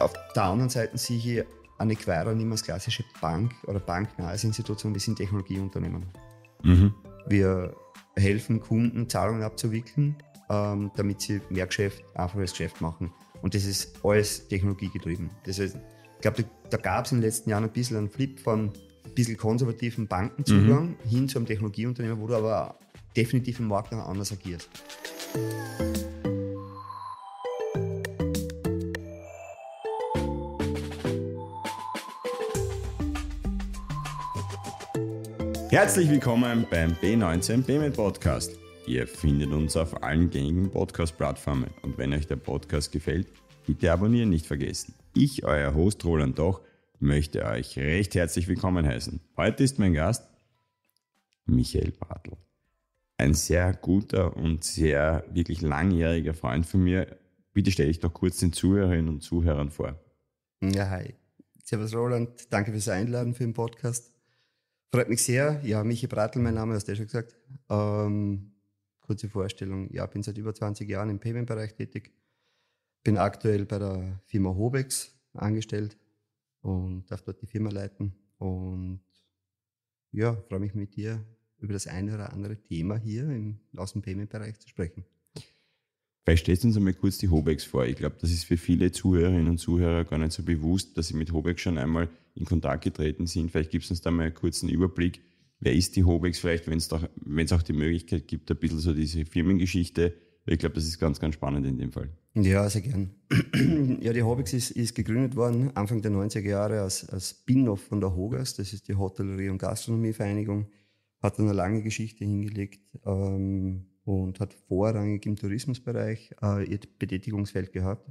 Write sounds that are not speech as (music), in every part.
Auf der anderen Seite sehe ich eine an nicht mehr als klassische Bank oder banknahes Institution, wir sind Technologieunternehmen. Mhm. Wir helfen Kunden, Zahlungen abzuwickeln, ähm, damit sie mehr Geschäft, einfaches Geschäft machen. Und das ist alles technologiegetrieben. Das heißt, ich glaube, da, da gab es in den letzten Jahren ein bisschen einen Flip von ein bisschen konservativen Bankenzugang mhm. hin zu einem Technologieunternehmen, wo du aber definitiv im Markt noch anders agierst. Herzlich willkommen beim B19 Payment Podcast. Ihr findet uns auf allen gängigen Podcast-Plattformen und wenn euch der Podcast gefällt, bitte abonnieren nicht vergessen. Ich, euer Host Roland Doch, möchte euch recht herzlich willkommen heißen. Heute ist mein Gast Michael Bartl. Ein sehr guter und sehr wirklich langjähriger Freund von mir. Bitte stelle ich doch kurz den Zuhörerinnen und Zuhörern vor. Ja, hi. Servus Roland, danke fürs Einladen für den Podcast. Freut mich sehr. Ja, Michi Bratl, mein Name, hast du ja schon gesagt. Ähm, kurze Vorstellung. Ja, bin seit über 20 Jahren im Payment-Bereich tätig. Bin aktuell bei der Firma Hobex angestellt und darf dort die Firma leiten. Und ja, freue mich mit dir über das eine oder andere Thema hier im, aus dem Payment-Bereich zu sprechen. Vielleicht stellst du uns einmal kurz die Hobex vor. Ich glaube, das ist für viele Zuhörerinnen und Zuhörer gar nicht so bewusst, dass sie mit Hobex schon einmal in Kontakt getreten sind. Vielleicht gibst du uns da mal einen kurzen Überblick. Wer ist die Hobex vielleicht, wenn es auch die Möglichkeit gibt, ein bisschen so diese Firmengeschichte? Ich glaube, das ist ganz, ganz spannend in dem Fall. Ja, sehr gern. (clears throat) ja, die Hobex ist, ist, gegründet worden Anfang der 90er Jahre als, als Spin-off von der Hogas. Das ist die Hotellerie- und Gastronomievereinigung. Hat eine lange Geschichte hingelegt. Ähm, und hat vorrangig im Tourismusbereich äh, ihr Betätigungsfeld gehabt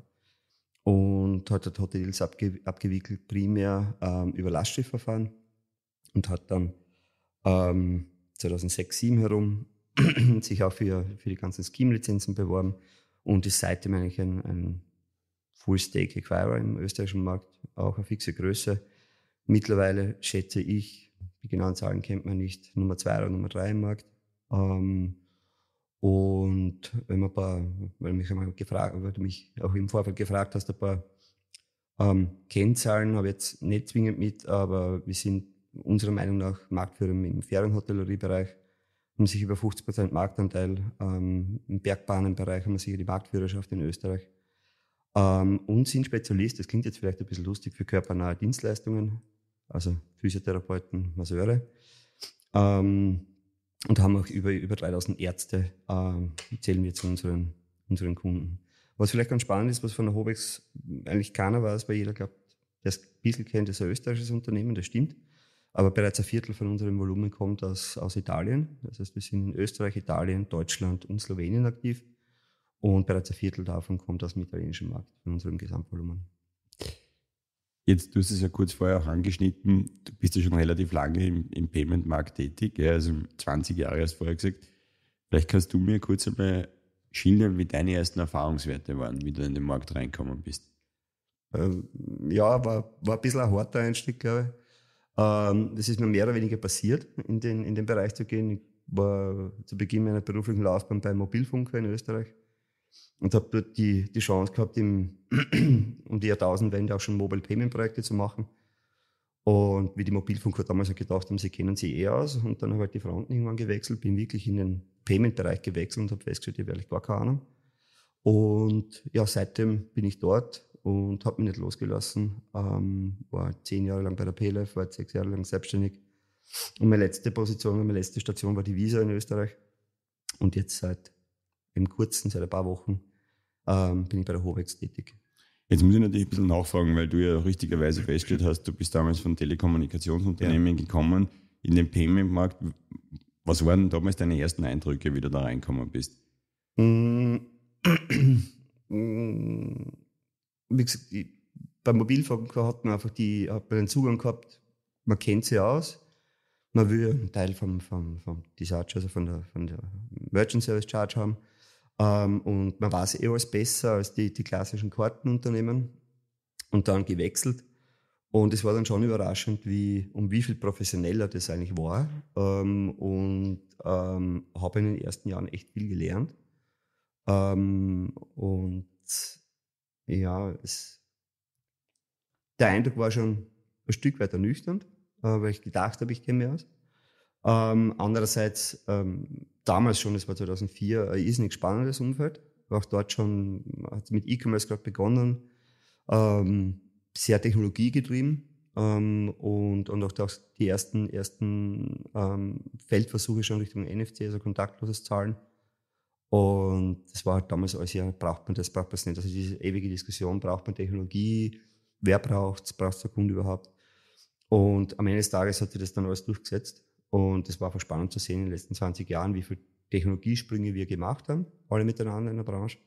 und hat, dort Hotels abge abgewickelt, primär ähm, über Lastschiffverfahren und hat dann ähm, 2006, 2007 herum (clears throat) sich auch für, für die ganzen Scheme-Lizenzen beworben und ist seitdem eigentlich ein, ein Full-Stake-Acquirer im österreichischen Markt, auch eine fixe Größe. Mittlerweile schätze ich, die genauen Zahlen kennt man nicht, Nummer 2 oder Nummer 3 im Markt. Ähm, und wenn man ein paar, weil mich einmal gefragt, weil du mich auch im Vorfeld gefragt hast, ein paar ähm, Kennzahlen habe ich jetzt nicht zwingend mit, aber wir sind unserer Meinung nach Marktführer im Ferienhotelleriebereich, haben sich über 50 Prozent Marktanteil, ähm, im Bergbahnenbereich haben wir sicher die Marktführerschaft in Österreich. Ähm, und sind Spezialist, das klingt jetzt vielleicht ein bisschen lustig, für körpernahe Dienstleistungen, also Physiotherapeuten, Masseure. Ähm, und haben auch über, über 3000 Ärzte, äh, zählen wir zu unseren, unseren Kunden. Was vielleicht ganz spannend ist, was von der Hobex eigentlich keiner weiß, weil jeder glaubt, der es ein bisschen kennt, ist ein österreichisches Unternehmen, das stimmt. Aber bereits ein Viertel von unserem Volumen kommt aus, aus Italien. Das heißt, wir sind in Österreich, Italien, Deutschland und Slowenien aktiv. Und bereits ein Viertel davon kommt aus dem italienischen Markt, von unserem Gesamtvolumen. Jetzt, du hast es ja kurz vorher auch angeschnitten, du bist ja schon relativ lange im, im Payment-Markt tätig, ja, also 20 Jahre hast du vorher gesagt. Vielleicht kannst du mir kurz einmal schildern, wie deine ersten Erfahrungswerte waren, wie du in den Markt reinkommen bist. Ähm, ja, war, war ein bisschen ein harter Einstieg, glaube ich. Ähm, das ist mir mehr oder weniger passiert, in den, in den Bereich zu gehen. Ich war zu Beginn meiner beruflichen Laufbahn bei Mobilfunker in Österreich und habe dort die, die Chance gehabt, im, (clears throat) um die Jahrtausendwende auch schon Mobile Payment Projekte zu machen. Und wie die Mobilfunker damals halt gedacht haben, sie kennen sie eh aus. Und dann habe ich halt die Fronten irgendwann gewechselt, bin wirklich in den Payment-Bereich gewechselt und habe festgestellt, ich werde gar keine Ahnung. Und ja, seitdem bin ich dort und habe mich nicht losgelassen. Ähm, war zehn Jahre lang bei der PLF, war sechs Jahre lang selbstständig. Und meine letzte Position, meine letzte Station war die Visa in Österreich. Und jetzt seit im kurzen, seit ein paar Wochen, ähm, bin ich bei der Hobex tätig. Jetzt muss ich natürlich ein bisschen nachfragen, weil du ja richtigerweise festgestellt hast, du bist damals von Telekommunikationsunternehmen ja. gekommen in den Payment-Markt. Was waren damals deine ersten Eindrücke, wie du da reinkommen bist? Mm, mm, wie gesagt, ich, beim Mobilfunk hat man einfach die, hat man den Zugang gehabt, man kennt sie aus, man will einen Teil vom, vom, vom Discharge, also von der, von der Merchant Service Charge haben. Ähm, und man weiß eh alles besser als die, die klassischen Kartenunternehmen. Und dann gewechselt. Und es war dann schon überraschend, wie, um wie viel professioneller das eigentlich war. Ähm, und ähm, habe in den ersten Jahren echt viel gelernt. Ähm, und ja, es, der Eindruck war schon ein Stück weit ernüchternd, äh, weil ich gedacht habe, ich kenne mich aus. Ähm, andererseits, ähm, damals schon, das war 2004, ein irrsinnig spannendes Umfeld. auch dort schon, hat mit E-Commerce gerade begonnen, ähm, sehr technologiegetrieben ähm, und, und auch die ersten, ersten ähm, Feldversuche schon Richtung NFC, also kontaktloses Zahlen. Und das war halt damals alles, ja, braucht man das, braucht man das nicht. Also diese ewige Diskussion, braucht man Technologie, wer braucht es, braucht es der Kunde überhaupt? Und am Ende des Tages hat sich das dann alles durchgesetzt. Und es war einfach spannend zu sehen in den letzten 20 Jahren, wie viele Technologiesprünge wir gemacht haben, alle miteinander in der Branche.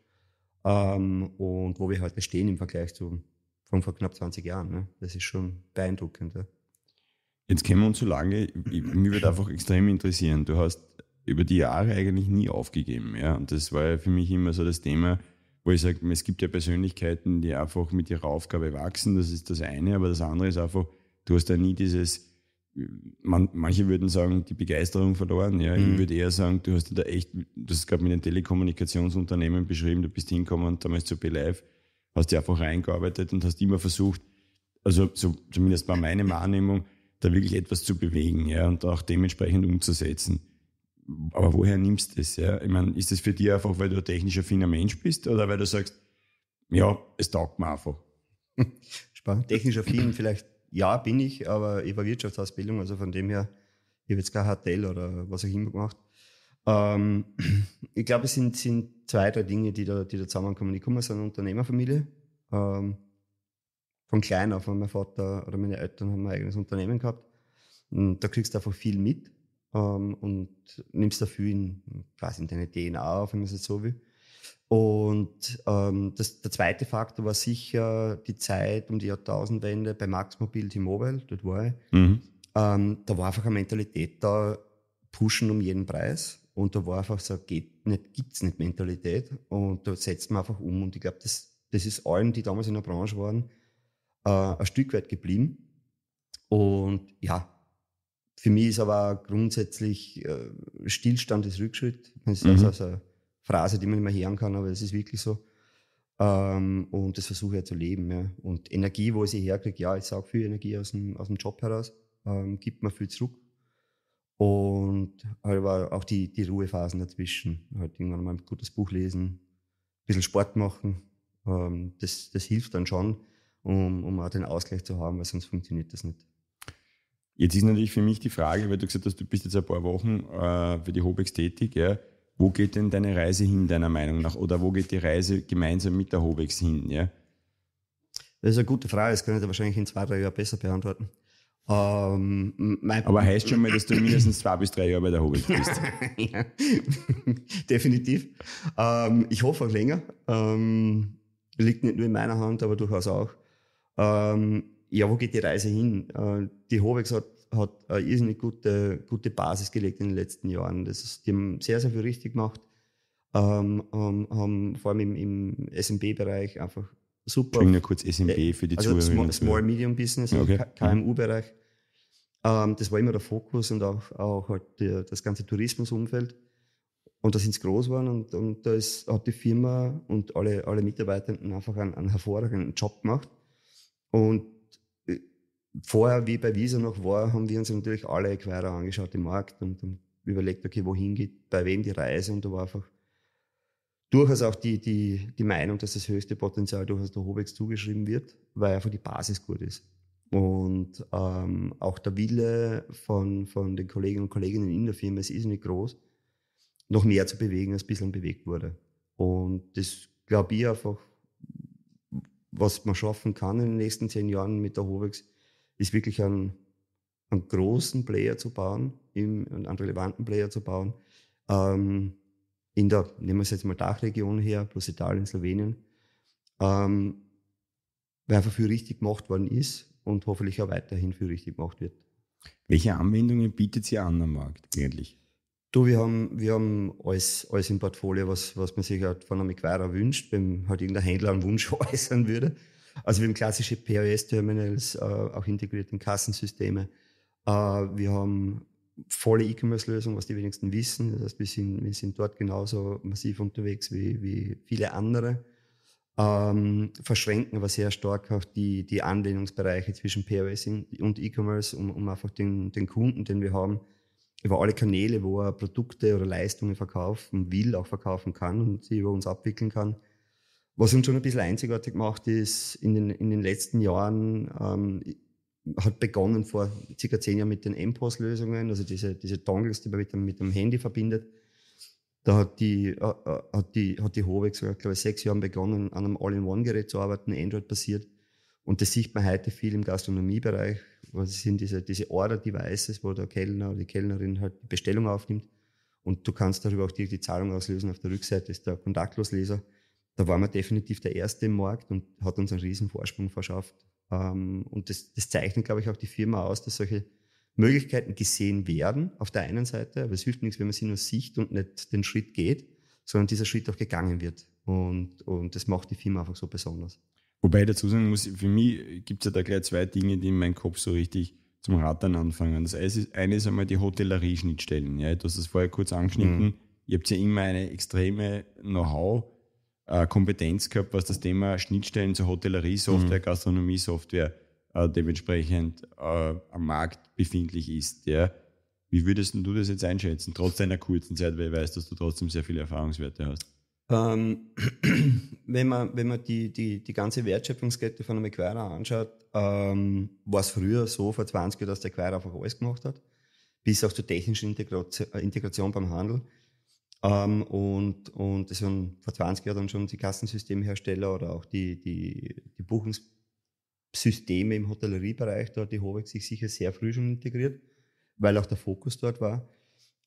Ähm, und wo wir heute halt stehen im Vergleich zu von vor knapp 20 Jahren. Ne? Das ist schon beeindruckend. Ja. Jetzt kennen wir uns so lange, ich, mir wird einfach extrem interessieren. Du hast über die Jahre eigentlich nie aufgegeben. Ja? Und das war ja für mich immer so das Thema, wo ich sage, es gibt ja Persönlichkeiten, die einfach mit ihrer Aufgabe wachsen, das ist das eine, aber das andere ist einfach, du hast ja nie dieses man, manche würden sagen, die Begeisterung verloren. Ja. Mhm. Ich würde eher sagen, du hast da echt, das ist gerade mit den Telekommunikationsunternehmen beschrieben, du bist hingekommen damals zu B-Live, hast dich einfach reingearbeitet und hast immer versucht, also so, zumindest bei meiner Wahrnehmung, da wirklich etwas zu bewegen ja, und auch dementsprechend umzusetzen. Aber woher nimmst du das? Ja? Ich meine, ist das für dich einfach, weil du ein technischer, feiner Mensch bist oder weil du sagst, ja, es taugt mir einfach? (laughs) Spannend. Technischer Film vielleicht ja, bin ich, aber ich war Wirtschaftsausbildung, also von dem her, ich habe jetzt kein Hotel oder was auch immer gemacht. Ähm, (clears throat) ich glaube, es sind, sind zwei, drei Dinge, die da, die da zusammenkommen. Ich komme aus einer Unternehmerfamilie. Ähm, von klein auf, mein Vater oder meine Eltern haben ein eigenes Unternehmen gehabt. Und da kriegst du einfach viel mit ähm, und nimmst dafür in, quasi in deine DNA auf, wenn man es jetzt so will. Und ähm, das, der zweite Faktor war sicher die Zeit um die Jahrtausendwende bei Max Mobility Mobile, dort war ich. Mhm. Ähm, da war einfach eine Mentalität da, pushen um jeden Preis. Und da war einfach so, geht nicht, gibt es nicht Mentalität. Und da setzt man einfach um. Und ich glaube, das, das ist allen, die damals in der Branche waren, äh, ein Stück weit geblieben. Und ja, für mich ist aber grundsätzlich äh, Stillstand ist Rückschritt. Das ist mhm. also, Phrase, die man immer hören kann, aber das ist wirklich so. Ähm, und das versuche ich ja zu leben. Ja. Und Energie, wo ich sie herkriege, ja, ich sauge viel Energie aus dem, aus dem Job heraus, ähm, gibt mir viel zurück. Und halt aber auch die, die Ruhephasen dazwischen. Halt irgendwann mal ein gutes Buch lesen, ein bisschen Sport machen. Ähm, das, das hilft dann schon, um, um auch den Ausgleich zu haben, weil sonst funktioniert das nicht. Jetzt ist natürlich für mich die Frage, weil du gesagt hast, du bist jetzt ein paar Wochen äh, für die Hobex tätig. Ja wo geht denn deine Reise hin, deiner Meinung nach? Oder wo geht die Reise gemeinsam mit der Hobex hin? Ja? Das ist eine gute Frage, das kann ich wahrscheinlich in zwei, drei Jahren besser beantworten. Ähm, Aber heißt schon mal, dass du mindestens zwei bis drei Jahre bei der Hobex bist. (laughs) definitiv. Ähm, ich hoffe auch länger. Ähm, liegt nicht nur in meiner Hand, aber durchaus auch. Ähm, ja, wo geht die Reise hin? Äh, die Hobex hat hat eine irrsinnig gute, gute Basis gelegt in den letzten Jahren. Das ist, die haben sehr, sehr viel richtig gemacht, ähm, ähm haben vor allem im, im SMB-Bereich einfach super. Entschuldigung, nur kurz SMB äh, für die also Small, Small, Medium Business, okay. KMU-Bereich. Mhm. Ähm, das war immer der Fokus und auch, auch halt der, das ganze Tourismusumfeld. Und da sind sie groß geworden und, und da ist, hat die Firma und alle, alle Mitarbeitenden einfach einen, einen hervorragenden Job gemacht. Und vorher, wie bei Visa noch war, haben wir uns natürlich alle Äquader angeschaut im Markt und, und überlegt, okay, wohin geht, bei wem die Reise und da war einfach durchaus auch die, die, die Meinung, dass das höchste Potenzial durchaus der Hobex zugeschrieben wird, weil einfach die Basis gut ist. Und ähm, auch der Wille von, von den Kolleginnen und Kollegen in der Firma ist nicht groß, noch mehr zu bewegen, als bislang bewegt wurde. Und das glaube ich einfach, was man schaffen kann in den nächsten zehn Jahren mit der Hovex, ist wirklich einen, an großen Player zu bauen, im, an relevanten Player zu bauen. Ähm, in der, nehmen wir es jetzt mal Dachregion her, plus Italien, Slowenien, ähm, weil einfach für richtig gemacht worden ist und hoffentlich auch weiterhin für richtig gemacht wird. Welche Anwendungen bietet sie an am Markt eigentlich? Du, wir haben, wir haben alles, alles im Portfolio, was, was man sich halt von einem Acquirer wünscht, wenn halt irgendein Händler einen Wunsch (laughs) äußern würde. Also wir haben klassische POS-Terminals, äh, auch integrierte Kassensysteme. Äh, wir haben volle E-Commerce-Lösung, was die wenigsten wissen. Das heißt, wir sind, wir sind dort genauso massiv unterwegs wie, wie viele andere. Ähm, verschränken aber sehr stark auch die, die Anlehnungsbereiche zwischen POS und E-Commerce, um, um einfach den, den Kunden, den wir haben, über alle Kanäle, wo er Produkte oder Leistungen verkaufen will, auch verkaufen kann und sie über uns abwickeln kann, was uns schon ein bisschen einzigartig macht, ist, in den, in den letzten Jahren ähm, hat begonnen vor circa zehn Jahren mit den m post lösungen also diese, diese Dongles, die man mit dem, mit dem Handy verbindet. Da hat die, äh, äh hat die, hat die Huawei glaube ich, sechs Jahren begonnen, an einem All-in-One-Gerät zu arbeiten, Android-basiert. Und das sieht man heute viel im Gastronomiebereich. Was sind diese, diese Order-Devices, wo der Kellner oder die Kellnerin halt die Bestellung aufnimmt. Und du kannst darüber auch direkt die Zahlung auslösen. Auf der Rückseite ist der Kontaktlosleser da waren wir definitiv der Erste im Markt und hat uns einen riesen Vorsprung verschafft. Ähm, und das, das zeichnet, glaube ich, auch die Firma aus, dass solche Möglichkeiten gesehen werden auf der einen Seite, aber es hilft nichts, wenn man sie nur sieht und nicht den Schritt geht, sondern dieser Schritt auch gegangen wird. Und, und das macht die Firma einfach so besonders. Wobei ich dazu sagen muss, für mich gibt es ja da gleich zwei Dinge, die in meinem Kopf so richtig zum Rattern anfangen. Das eine ist einmal die Hotellerie-Schnittstellen. Ja, du hast das vorher kurz angeschnitten. Mhm. Ihr habt ja immer eine extreme Know-how äh, Kompetenz gehabt, was das Thema Schnittstellen zur Hotellerie-Software, mhm. Gastronomie-Software äh, dementsprechend äh, am Markt befindlich ist. Ja. Wie würdest du das jetzt einschätzen, trotz deiner kurzen Zeit, weil ich weiß, dass du trotzdem sehr viele Erfahrungswerte hast? Ähm, (clears throat) wenn man, wenn man die, die, die ganze Wertschöpfungskette von einem Acquirer anschaut, ähm, war es früher so, vor 20 Jahren, dass der Acquirer einfach alles gemacht hat, bis auch zur technischen äh, Integration beim Handel. Ähm, und, und das waren vor 20 Jahren schon die Kassensystemhersteller oder auch die, die, die Buchungssysteme im Hotelleriebereich. Da hat die Hovex sich sicher sehr früh schon integriert, weil auch der Fokus dort war.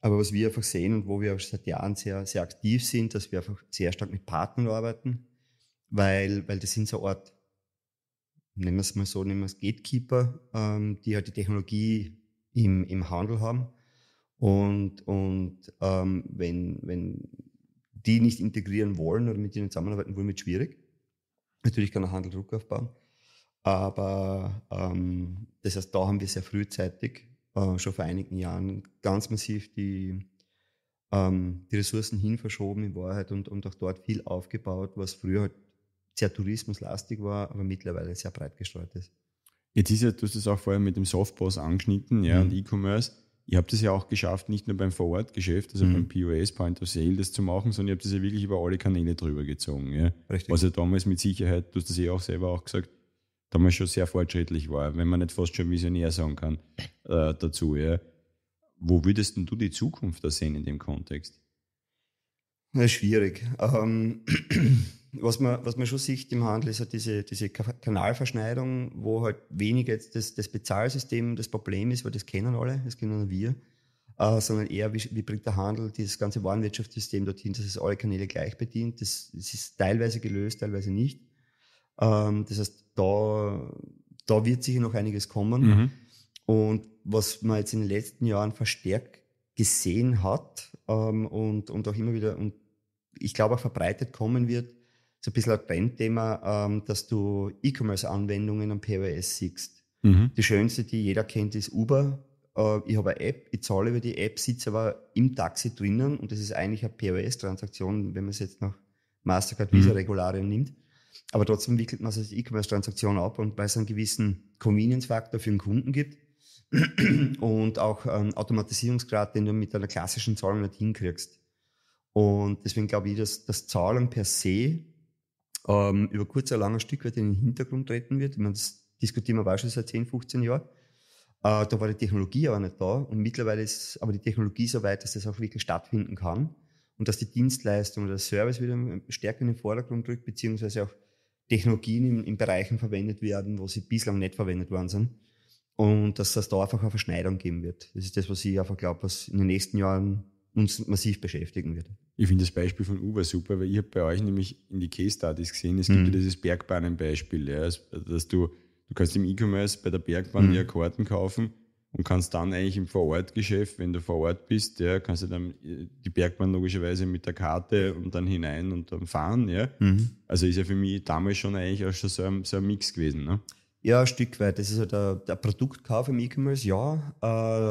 Aber was wir einfach sehen und wo wir auch seit Jahren sehr, sehr aktiv sind, dass wir einfach sehr stark mit Partnern arbeiten, weil, weil das sind so Art, nehmen wir es mal so, nehmen wir es Gatekeeper, ähm, die halt die Technologie im, im Handel haben und, und ähm, wenn, wenn die nicht integrieren wollen oder mit ihnen zusammenarbeiten wollen, wird schwierig. Natürlich kann der Handel Druck aufbauen. Aber ähm, das heißt, da haben wir sehr frühzeitig, äh, schon vor einigen Jahren, ganz massiv die, ähm, die Ressourcen hin verschoben in Wahrheit und, und auch dort viel aufgebaut, was früher halt sehr tourismuslastig war, aber mittlerweile sehr breit gestreut ist. Jetzt ist ja, du hast es auch vorher mit dem Softboss angeschnitten, ja, mhm. und E-Commerce Ihr habt es ja auch geschafft, nicht nur beim Vorortgeschäft, also mhm. beim POS, Point of Sale, das zu machen, sondern ihr habt das ja wirklich über alle Kanäle drüber gezogen. Ja? Richtig. Was also ja damals mit Sicherheit, du hast das eh auch selber auch gesagt, damals schon sehr fortschrittlich war, wenn man nicht fast schon visionär sagen kann äh, dazu. Ja? Wo würdest denn du die Zukunft da sehen in dem Kontext? Na, schwierig. Ähm, (clears throat) was man, was man schon sieht im Handel, ist halt diese, diese Kanalverschneidung, wo halt weniger jetzt das, das Bezahlsystem das Problem ist, weil das kennen alle, das kennen wir, äh, sondern eher, wie, wie bringt der Handel dieses ganze Warenwirtschaftssystem dorthin, dass es alle Kanäle gleich bedient. Das, das ist teilweise gelöst, teilweise nicht. Ähm, das heißt, da, da wird sicher noch einiges kommen. Mhm. Und was man jetzt in den letzten Jahren verstärkt gesehen hat ähm, und, und auch immer wieder, und ich glaube auch verbreitet kommen wird, so ein bisschen ein Trendthema, ähm, dass du E-Commerce-Anwendungen am POS siehst. Mhm. Die schönste, die jeder kennt, ist Uber. Äh, ich habe eine App, ich zahle über die App, sitze aber im Taxi drinnen und das ist eigentlich eine POS-Transaktion, wenn man es jetzt nach Mastercard Visa mhm. Regularien mhm. nimmt. Aber trotzdem wickelt man es als E-Commerce-Transaktion ab und weil es einen gewissen Convenience-Faktor für den Kunden gibt (clears throat) und auch einen Automatisierungsgrad, den du mit einer klassischen Zahlung nicht hinkriegst. Und deswegen glaube ich, dass das Zahlen per se ähm, über kurz oder lang ein Stück weit in den Hintergrund treten wird. Ich meine, das diskutieren wir wahrscheinlich seit 10, 15 Jahren. Äh, da war die Technologie aber nicht da und mittlerweile ist aber die Technologie so weit, dass das auch wirklich stattfinden kann und dass die Dienstleistung oder der Service wieder stärker in den Vordergrund rückt, beziehungsweise auch Technologien in, in Bereichen verwendet werden, wo sie bislang nicht verwendet worden sind und dass das da einfach eine Verschneidung geben wird. Das ist das, was ich einfach glaube, was in den nächsten Jahren uns massiv beschäftigen wird. Ich finde das Beispiel von Uber super, weil ich habe bei euch nämlich in die Case Studies gesehen, es gibt mhm. ja dieses Bergbahnenbeispiel, ja, dass du, du kannst im E-Commerce bei der Bergbahn mhm. ja Karten kaufen und kannst dann eigentlich im Vorortgeschäft, wenn du vor Ort bist, ja, kannst du dann äh, die Bergbahn logischerweise mit der Karte und dann hinein und dann fahren, ja. Mhm. Also ist ja für mich damals schon eigentlich auch schon so ein, so ein Mix gewesen, ne? Ja, ein Stück weit. Das ist halt der, der Produktkauf im E-Commerce, ja.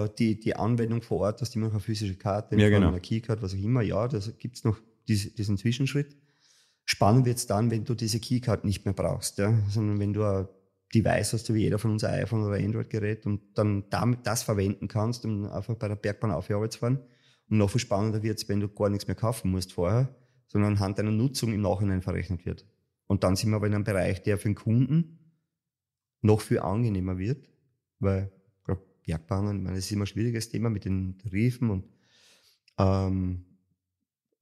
Äh, die, die Anwendung vor Ort, dass die man eine physische Karte, ja, genau. eine Keycard, was auch immer, ja, da gibt es noch dies, diesen Zwischenschritt. Spannend wird es dann, wenn du diese Keycard nicht mehr brauchst, ja, sondern wenn du ein Device hast, wie jeder von uns ein iPhone oder Android-Gerät und dann damit das verwenden kannst, um einfach bei der Bergbahn auf die Arbeit zu fahren. Und noch viel spannender wird es, wenn du gar nichts mehr kaufen musst vorher, sondern anhand deiner Nutzung im Nachhinein verrechnet wird. Und dann sind wir aber in einem Bereich, der für den Kunden noch viel angenehmer wird, weil gerade Bergbahnen, ich meine, das ist immer ein schwieriges Thema mit den Tarifen und ähm,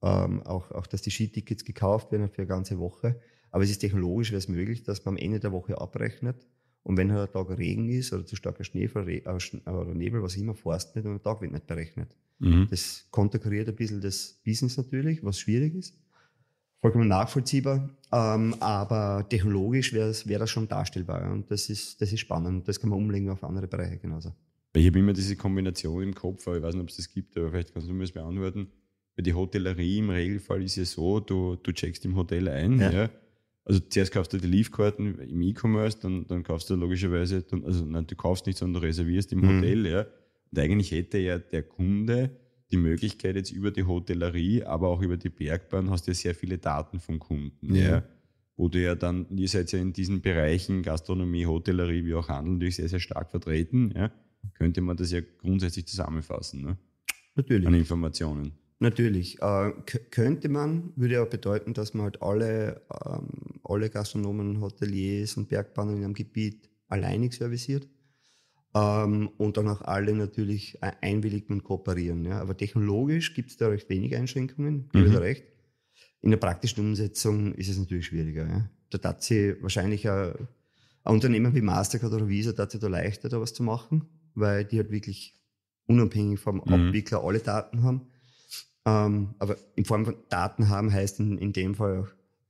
ähm, auch, auch, dass die Skitickets gekauft werden für eine ganze Woche. Aber es ist technologisch, es möglich, dass man am Ende der Woche abrechnet und wenn halt ein Tag Regen ist oder zu starker Schneefall äh, äh, oder Nebel, was immer, fährst nicht und der Tag wird nicht berechnet. Mhm. Das konterkariert ein bisschen das Business natürlich, was schwierig ist vollkommen nachvollziehbar. Ähm, aber technologisch wäre wär das schon darstellbar. Und das ist, das ist spannend. das kann man umlegen auf andere Bereiche genauso. Ich habe immer diese Kombination im Kopf, aber ich weiß nicht, ob es das gibt, aber vielleicht kannst du mir das beantworten. Bei der Hotellerie im Regelfall ist ja so, du, du checkst im Hotel ein. Ja. ja. Also zuerst kaufst du die Leafkarten im E-Commerce, dann, dann kaufst du logischerweise, dann, also nein, du kaufst nicht, sondern du reservierst im mhm. Hotel. Ja. Und eigentlich hätte ja der Kunde die Möglichkeit jetzt über die Hotellerie, aber auch über die Bergbahn hast du ja sehr viele Daten von Kunden. Ja. ja. Wo du ja dann, ihr seid ja in diesen Bereichen Gastronomie, Hotellerie, wie auch Handel natürlich sehr, sehr stark vertreten. Ja. Könnte man das ja grundsätzlich zusammenfassen. Ne? Natürlich. An Informationen. Natürlich. Äh, könnte man, würde ja bedeuten, dass man halt alle, ähm, alle Gastronomen, Hoteliers und Bergbahnen in einem Gebiet alleinig serviciert ähm, und dann auch alle natürlich äh, einwilligen und kooperieren. Ja. Aber technologisch gibt es da recht wenig Einschränkungen, gebe mhm. da recht. In der praktischen Umsetzung ist es natürlich schwieriger. Ja. Da hat sie wahrscheinlich ein, äh, ein Unternehmen wie Mastercard oder Visa tat da leichter, da was zu machen, weil die halt wirklich unabhängig vom mhm. Abwickler alle Daten haben. Ähm, aber in Form von Daten haben heißt in, in dem Fall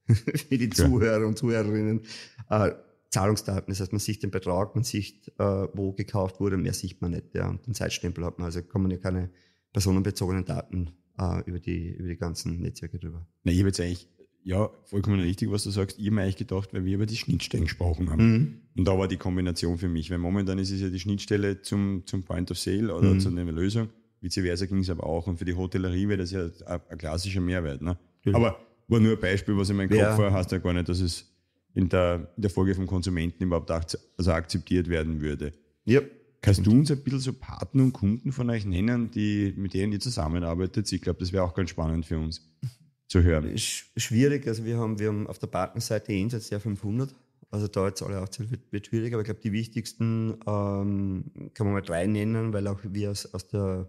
auch (laughs) für die Zuhörer und Zuhörerinnen äh, Zahlungsdaten. Das heißt, man sieht den Betrag, man sieht, äh, wo gekauft wurde, mehr sieht man nicht. Ja. Und den Zeitstempel hat man. Also kann man ja keine personenbezogenen Daten äh, über, die, über die ganzen Netzwerke drüber. Na, ich habe jetzt eigentlich, ja, vollkommen richtig, was du sagst. Ich habe mir eigentlich gedacht, weil wir über die Schnittstellen gesprochen haben. Mhm. Und da war die Kombination für mich, weil momentan ist es ja die Schnittstelle zum, zum Point of Sale oder mhm. zu einer Lösung. Vice versa ging es aber auch. Und für die Hotellerie wäre das ja ein, ein klassischer Mehrwert. Ne? Aber war nur ein Beispiel, was in meinem Kopf ja. war, heißt ja gar nicht, dass es in der, in der Folge vom Konsumenten überhaupt also akzeptiert werden würde. Ja. Kannst du uns ein bisschen so Partner und Kunden von euch nennen, die, mit denen ihr zusammenarbeitet? Ich glaube, das wäre auch ganz spannend für uns zu hören. schwierig, also wir haben, wir haben auf der Partnerseite jenseits eh der 500, also da jetzt alle aufzählen wird, wird schwierig, aber ich glaube, die wichtigsten ähm, kann man mal drei nennen, weil auch wir aus, aus, der,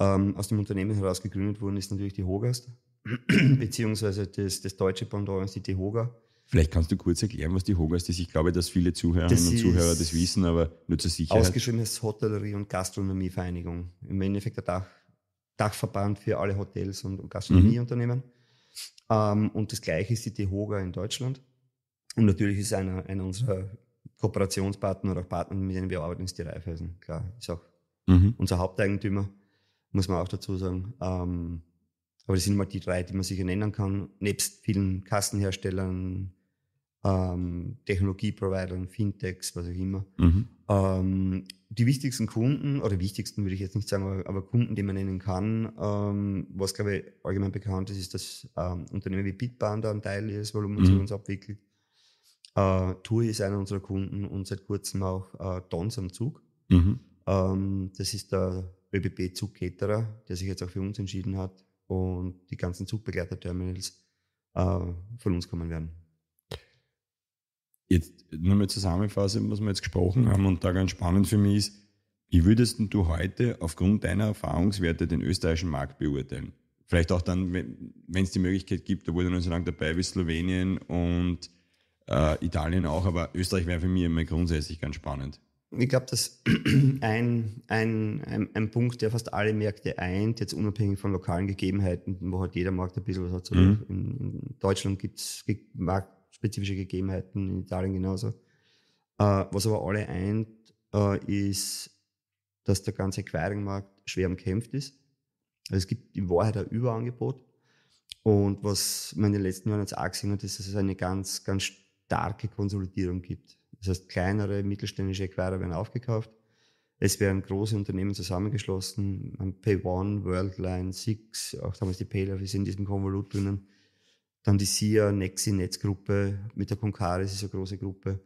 ähm, aus dem Unternehmen heraus gegründet wurden, ist natürlich die Hogast, (clears throat) beziehungsweise das, das deutsche Pendant ist die Hoga Vielleicht kannst du kurz erklären, was die Hogas ist. Ich glaube, dass viele Zuhörerinnen das und Zuhörer das wissen, aber nur zur Sicherheit. Ausgeschrieben ist Hotellerie und Gastronomievereinigung. Im Endeffekt der Dach, Dachverband für alle Hotels und Gastronomieunternehmen. Mhm. Ähm, und das gleiche ist die DEHOGA in Deutschland. Und natürlich ist einer, einer unserer Kooperationspartner oder auch Partner, mit denen wir arbeiten, ist die Raiffeisen. Klar, ist auch mhm. unser Haupteigentümer, muss man auch dazu sagen. Ähm, aber das sind mal die drei, die man sicher nennen kann. Nebst vielen Kassenherstellern, ähm, Technologieprovidern, Fintechs, was auch immer. Mhm. Ähm, die wichtigsten Kunden, oder wichtigsten würde ich jetzt nicht sagen, aber, aber Kunden, die man nennen kann, ähm, was glaube ich allgemein bekannt ist, ist, dass ähm, Unternehmen wie Bitbahn da ein Teil ist, Volumens mhm. uns abwickelt. Äh, TUI ist einer unserer Kunden und seit kurzem auch äh, Dons am Zug. Mhm. Ähm, das ist der ÖBB-Zugcaterer, der sich jetzt auch für uns entschieden hat und die ganzen Zugbegleiterterminals äh, von uns kommen werden jetzt nur mal zusammenfassen, was wir jetzt gesprochen haben und da ganz spannend für mich ist, wie würdest du heute aufgrund deiner Erfahrungswerte den österreichischen Markt beurteilen? Vielleicht auch dann, wenn es die Möglichkeit gibt, obwohl du noch so lange dabei bist, Slowenien und äh, Italien auch, aber Österreich wäre für mich immer grundsätzlich ganz spannend. Ich glaube, dass (clears throat) ein, ein, ein, ein, Punkt, der fast alle Märkte eint, jetzt unabhängig von lokalen Gegebenheiten, wo halt jeder Markt ein bisschen was hat, mhm. in, in Deutschland gibt es Markt, spezifische Gegebenheiten, in Italien genauso. Äh, was aber alle eint, äh, ist, dass der ganze Acquiring-Markt schwer umkämpft ist. Also es gibt in Wahrheit ein Überangebot. Und was man in den letzten Jahren jetzt auch gesehen hat, ist, dass es eine ganz, ganz starke Konsolidierung gibt. Das heißt, kleinere mittelständische Aquarier werden aufgekauft. Es werden große Unternehmen zusammengeschlossen. Pay One, Worldline, Six, auch damals die Paylife ist in diesem Konvolut drinnen. Dann die SIA, Nexi, Netzgruppe, mit der Concaris ist eine große Gruppe.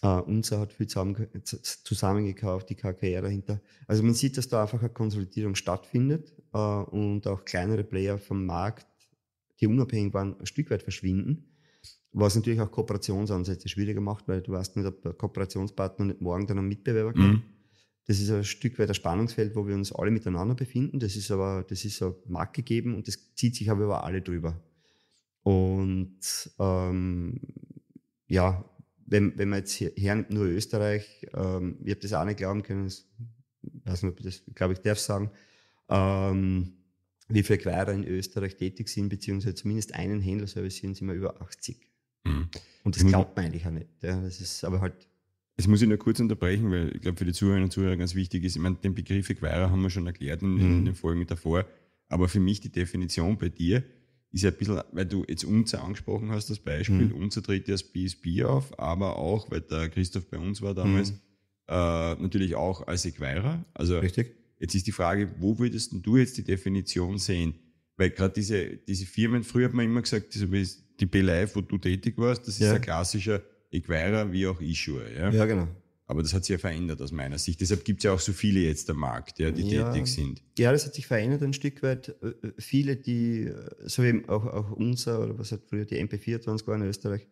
Uh, Unser hat viel zusammen, zusammengekauft, die KKR dahinter. Also man sieht, dass da einfach eine Konsolidierung stattfindet uh, und auch kleinere Player vom Markt, die unabhängig waren, ein Stück weit verschwinden. Was natürlich auch Kooperationsansätze schwieriger macht, weil du weißt nicht, ob der Kooperationspartner nicht morgen dann einen Mitbewerber mhm. kriegt. Mhm. Das ist ein Stück weit ein Spannungsfeld, wo wir uns alle miteinander befinden. Das ist aber, das ist ein Markt und das zieht sich aber über alle drüber. Und ähm, ja, wenn, wenn man jetzt hier, her nur Österreich, ähm, ich habe das auch nicht glauben können, das, weiß nicht, ob ich das, glaube ich, darf sagen, ähm, wie viele Querer in Österreich tätig sind, beziehungsweise zumindest einen Händlerservice sind, sind wir über 80. Mhm. Und das glaubt man eigentlich auch nicht. Ja. Das ist aber halt. Das muss ich nur kurz unterbrechen, weil ich glaube, für die Zuhörerinnen und Zuhörer ganz wichtig ist, ich meine, den Begriff Querer haben wir schon erklärt in, mhm. in den Folgen davor, aber für mich die Definition bei dir, ist ja ein bisschen, weil du jetzt Unze angesprochen hast, das Beispiel, mhm. Unze tritt ja das BSB auf, aber auch, weil der Christoph bei uns war damals, mhm. äh, natürlich auch als Equira. Also Richtig. jetzt ist die Frage, wo würdest du jetzt die Definition sehen? Weil gerade diese, diese Firmen, früher hat man immer gesagt, die b wo du tätig warst, das ist ja. ein klassischer Equira wie auch Issuer. Ja, ja genau. Aber das hat sich ja verändert aus meiner Sicht. Deshalb gibt es ja auch so viele jetzt am Markt, ja, die ja, tätig sind. Ja, das hat sich verändert ein Stück weit. Äh, äh, viele, die, äh, so wie auch, auch unser, oder was hat früher die mp 24 war in Österreich,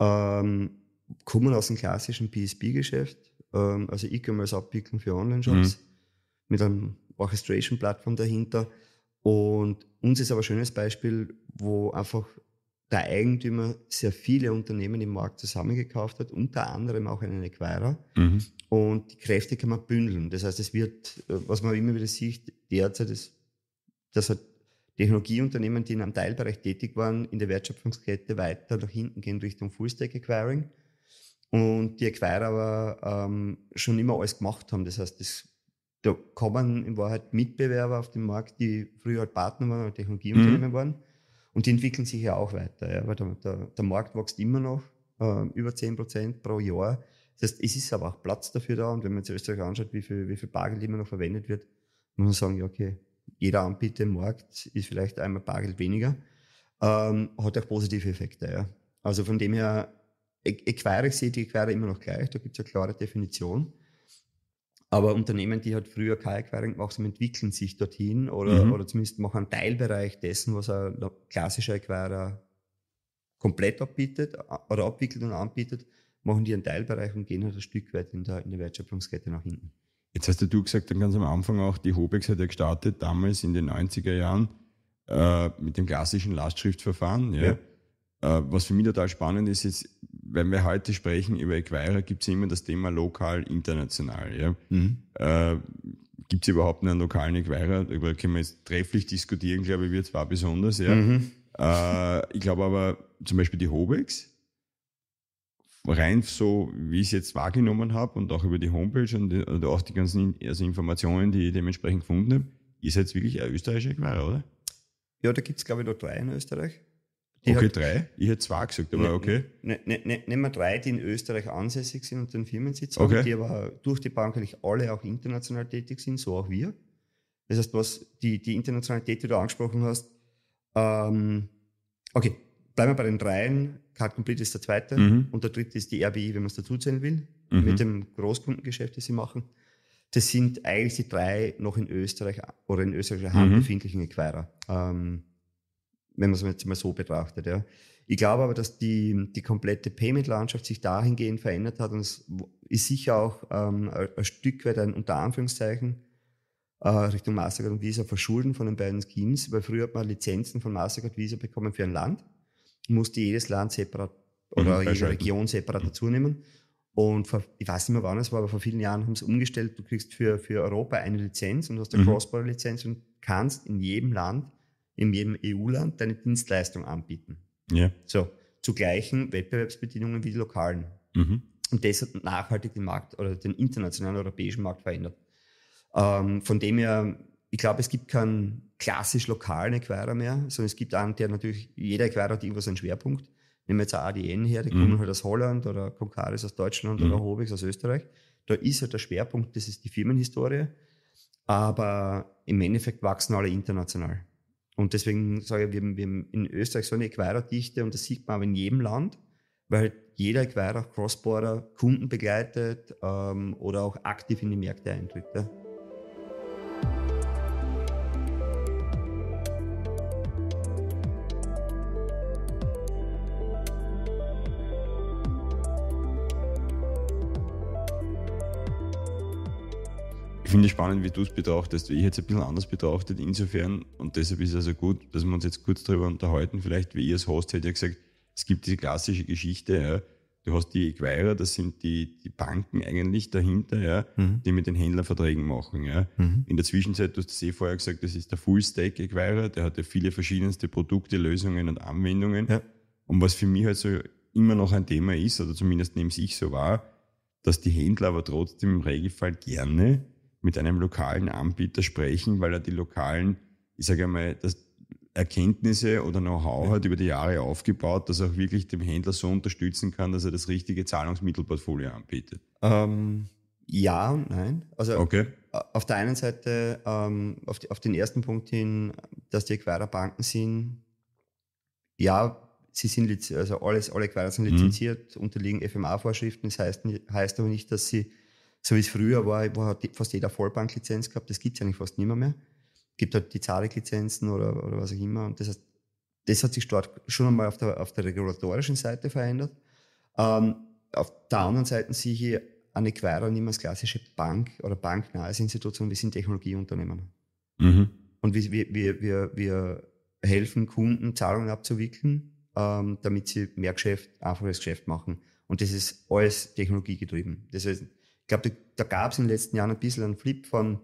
ähm, kommen aus dem klassischen PSP-Geschäft, ähm, also E-Commerce-Abwicklung für Online-Shops, mhm. mit einem Orchestration-Plattform dahinter. Und uns ist aber ein schönes Beispiel, wo einfach der Eigentümer sehr viele Unternehmen im Markt zusammengekauft hat, unter anderem auch einen Acquirer. Mhm. Und die Kräfte kann man bündeln. Das heißt, es wird, äh, was man immer wieder sieht, derzeit ist, dass halt Technologieunternehmen, die in einem Teilbereich tätig waren, in der Wertschöpfungskette weiter nach hinten gehen Richtung Full-Stack Acquiring. Und die Acquirer aber ähm, schon immer alles gemacht haben. Das heißt, das, da kommen in Wahrheit Mitbewerber auf den Markt, die früher halt Partner waren oder Technologieunternehmen mhm. waren und die entwickeln sich ja auch weiter, ja, weil der, der, der Markt wächst immer noch äh, über 10 pro Jahr. Das heißt, es ist aber auch Platz dafür da. Und wenn man sich Österreich anschaut, wie viel, wie viel Bargeld immer noch verwendet wird, muss man sagen, ja, okay, jeder Anbieter im Markt ist vielleicht einmal Bargeld weniger. Ähm, hat auch positive Effekte, ja. Also von dem her, Äquare sehe die Äquare immer noch gleich. Da gibt es eine klare Definition. Aber Unternehmen, die halt früher KI-Querying gemacht haben, entwickeln sich dorthin oder, mhm. oder zumindest machen einen Teilbereich dessen, was ein klassischer Acquirer komplett abbietet oder abwickelt und anbietet, machen die einen Teilbereich und gehen halt ein Stück weit in der, in der Wertschöpfungskette nach hinten. Jetzt hast du gesagt, ganz am Anfang auch, die Hobex hat ja gestartet, damals in den 90er Jahren, äh, mit dem klassischen Lastschriftverfahren. Ja. ja. Äh, was für mich total spannend ist, ist, wenn wir heute sprechen über Equira, gibt es immer das Thema lokal, international. Ja? Mhm. Äh, gibt es überhaupt einen lokalen Equira? Darüber können wir jetzt trefflich diskutieren, glaube ich, wird zwar besonders. Ja? Mhm. Äh, ich glaube aber zum Beispiel die Hobex, rein so, wie ich es jetzt wahrgenommen habe und auch über die Homepage und, und auch die ganzen also Informationen, die ich dementsprechend gefunden habe, ist jetzt wirklich ein österreichischer Equira, oder? Ja, da gibt es, glaube ich, noch drei in Österreich. Ich okay, hab, drei? Ich hätte zwei gesagt, aber ne, okay. Ne, ne, ne, nehmen wir drei, die in Österreich ansässig sind und den Firmensitz okay. die aber durch die Bank eigentlich alle auch international tätig sind, so auch wir. Das heißt, was die, die Internationalität, die du angesprochen hast, ähm, okay, bleiben wir bei den dreien. Card Complete ist der zweite mhm. und der dritte ist die RBI, wenn man es dazuzählen will, mhm. mit dem Großkundengeschäft, das sie machen. Das sind eigentlich die drei noch in Österreich oder in österreichischer Hand mhm. befindlichen Acquirer. Ähm, wenn man es jetzt mal so betrachtet. Ja. Ich glaube aber, dass die, die komplette Payment-Landschaft sich dahingehend verändert hat und es ist sicher auch ähm, ein Stück weit ein unter Anführungszeichen äh, Richtung Mastercard und Visa verschulden von den beiden Schemes, weil früher hat man Lizenzen von Mastercard Visa bekommen für ein Land, musste jedes Land separat oder mhm, jede Region separat mhm. dazu nehmen. Und vor, ich weiß nicht mehr wann es war, aber vor vielen Jahren haben sie umgestellt, du kriegst für, für Europa eine Lizenz und hast eine mhm. Cross-Border-Lizenz und kannst in jedem Land in jedem EU-Land deine Dienstleistung anbieten. Ja. So, zu gleichen Wettbewerbsbedingungen wie die lokalen. Mhm. Und das hat nachhaltig den Markt oder den internationalen europäischen Markt verändert. Ähm, von dem her, ich glaube, es gibt keinen klassisch lokalen Acquirer mehr, sondern es gibt einen, der natürlich, jeder Acquirer hat irgendwo seinen Schwerpunkt. Nehmen wir jetzt ADN her, die mhm. kommen halt aus Holland oder Concaris aus Deutschland mhm. oder Hobix aus Österreich. Da ist halt der Schwerpunkt, das ist die Firmenhistorie. Aber im Endeffekt wachsen alle international. Und deswegen sage ich, wir haben, wir haben in Österreich so eine Quererdichte und das sieht man aber in jedem Land, weil halt jeder Querer Cross-Border Kunden begleitet ähm, oder auch aktiv in die Märkte eintritt. Ja. Finde es spannend, wie du es betrachtest. wie Ich hätte es ein bisschen anders betrachtet, insofern, und deshalb ist es also gut, dass wir uns jetzt kurz darüber unterhalten. Vielleicht, wie ihr es host, hätte ja gesagt, es gibt diese klassische Geschichte, ja. Du hast die Equirer, das sind die, die Banken eigentlich dahinter, ja, mhm. die mit den Händlern Verträgen machen. Ja. Mhm. In der Zwischenzeit, du hast es eh vorher gesagt, das ist der Full-Stack Equirer, der hat ja viele verschiedenste Produkte, Lösungen und Anwendungen. Ja. Und was für mich halt so immer noch ein Thema ist, oder zumindest nehme ich so wahr, dass die Händler aber trotzdem im Regelfall gerne mit einem lokalen Anbieter sprechen, weil er die lokalen, ich sage einmal, das Erkenntnisse oder Know-how hat über die Jahre aufgebaut, dass er auch wirklich dem Händler so unterstützen kann, dass er das richtige Zahlungsmittelportfolio anbietet? Ähm, ja und nein. Also okay. auf der einen Seite, ähm, auf, die, auf, den ersten Punkt hin, dass die Equader Banken sind, ja, sie sind also alles, alle Equader sind mhm. lizenziert, mhm. unterliegen FMA-Vorschriften, das heißt, heißt aber nicht, dass sie so wie es früher war, wo hat fast jeder Vollbanklizenz gehabt, das gibt es eigentlich fast nicht mehr. mehr. Gibt halt die Zarek-Lizenzen oder, oder was auch immer. Und das heißt, das hat sich dort schon einmal auf der, auf der regulatorischen Seite verändert. Ähm, auf der anderen Seite sehe ich eine Quaira nicht mehr als klassische Bank oder banknahes Institut, sondern wir sind Technologieunternehmen. Mhm. Und wir, wir, wir, wir helfen Kunden, Zahlungen abzuwickeln, ähm, damit sie mehr Geschäft, einfaches Geschäft machen. Und das ist alles technologiegetrieben. Das heißt, glaube, da gab es in den letzten Jahren ein bisschen einen Flip von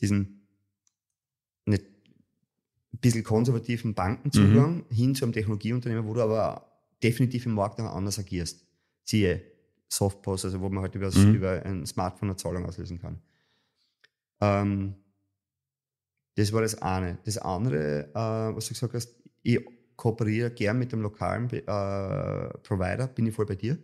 diesem nicht, ein bisschen konservativen Bankenzugang mhm. hin zu einem Technologieunternehmen, wo du aber definitiv im Markt auch anders agierst. Siehe Softpost, also wo man halt über, mhm. über ein Smartphone eine Zahlung auslösen kann. Ähm, das war das eine. Das andere, äh, was du gesagt hast, ich kooperiere gern mit dem lokalen äh, Provider, bin ich voll bei dir.